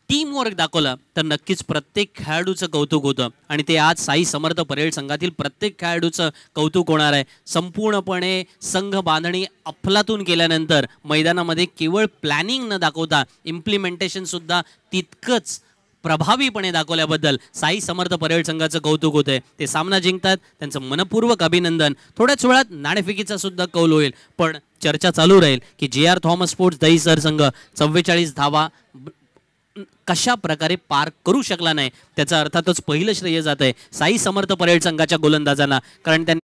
टीमवर्क दाखवलं तर नक्कीच प्रत्येक खेळाडूचं कौतुक होतं आणि ते आज साई समर्थ परेड संघातील प्रत्येक खेळाडूचं कौतुक होणार आहे संपूर्णपणे संघ बांधणी अफलातून केल्यानंतर मैदानामध्ये केवळ प्लॅनिंग न दाखवता इम्प्लिमेंटेशनसुद्धा तितकंच प्रभावीपणे दाखवल्याबद्दल साई समर्थ परेड संघाचं कौतुक होतंय ते सामना जिंकतात त्यांचं मनपूर्वक अभिनंदन थोड्याच वेळात नाणेफिकीचा सुद्धा कौल होईल पण चर्चा चालू राहील की जे आर थॉमस स्पोर्ट्स दहीसर संघ चव्वेचाळीस धावा कशा प्रकारे पार करू शकला नाही त्याचा अर्थातच पहिलं श्रेय जात आहे साई समर्थ परेड संघाच्या गोलंदाजांना कारण त्यांनी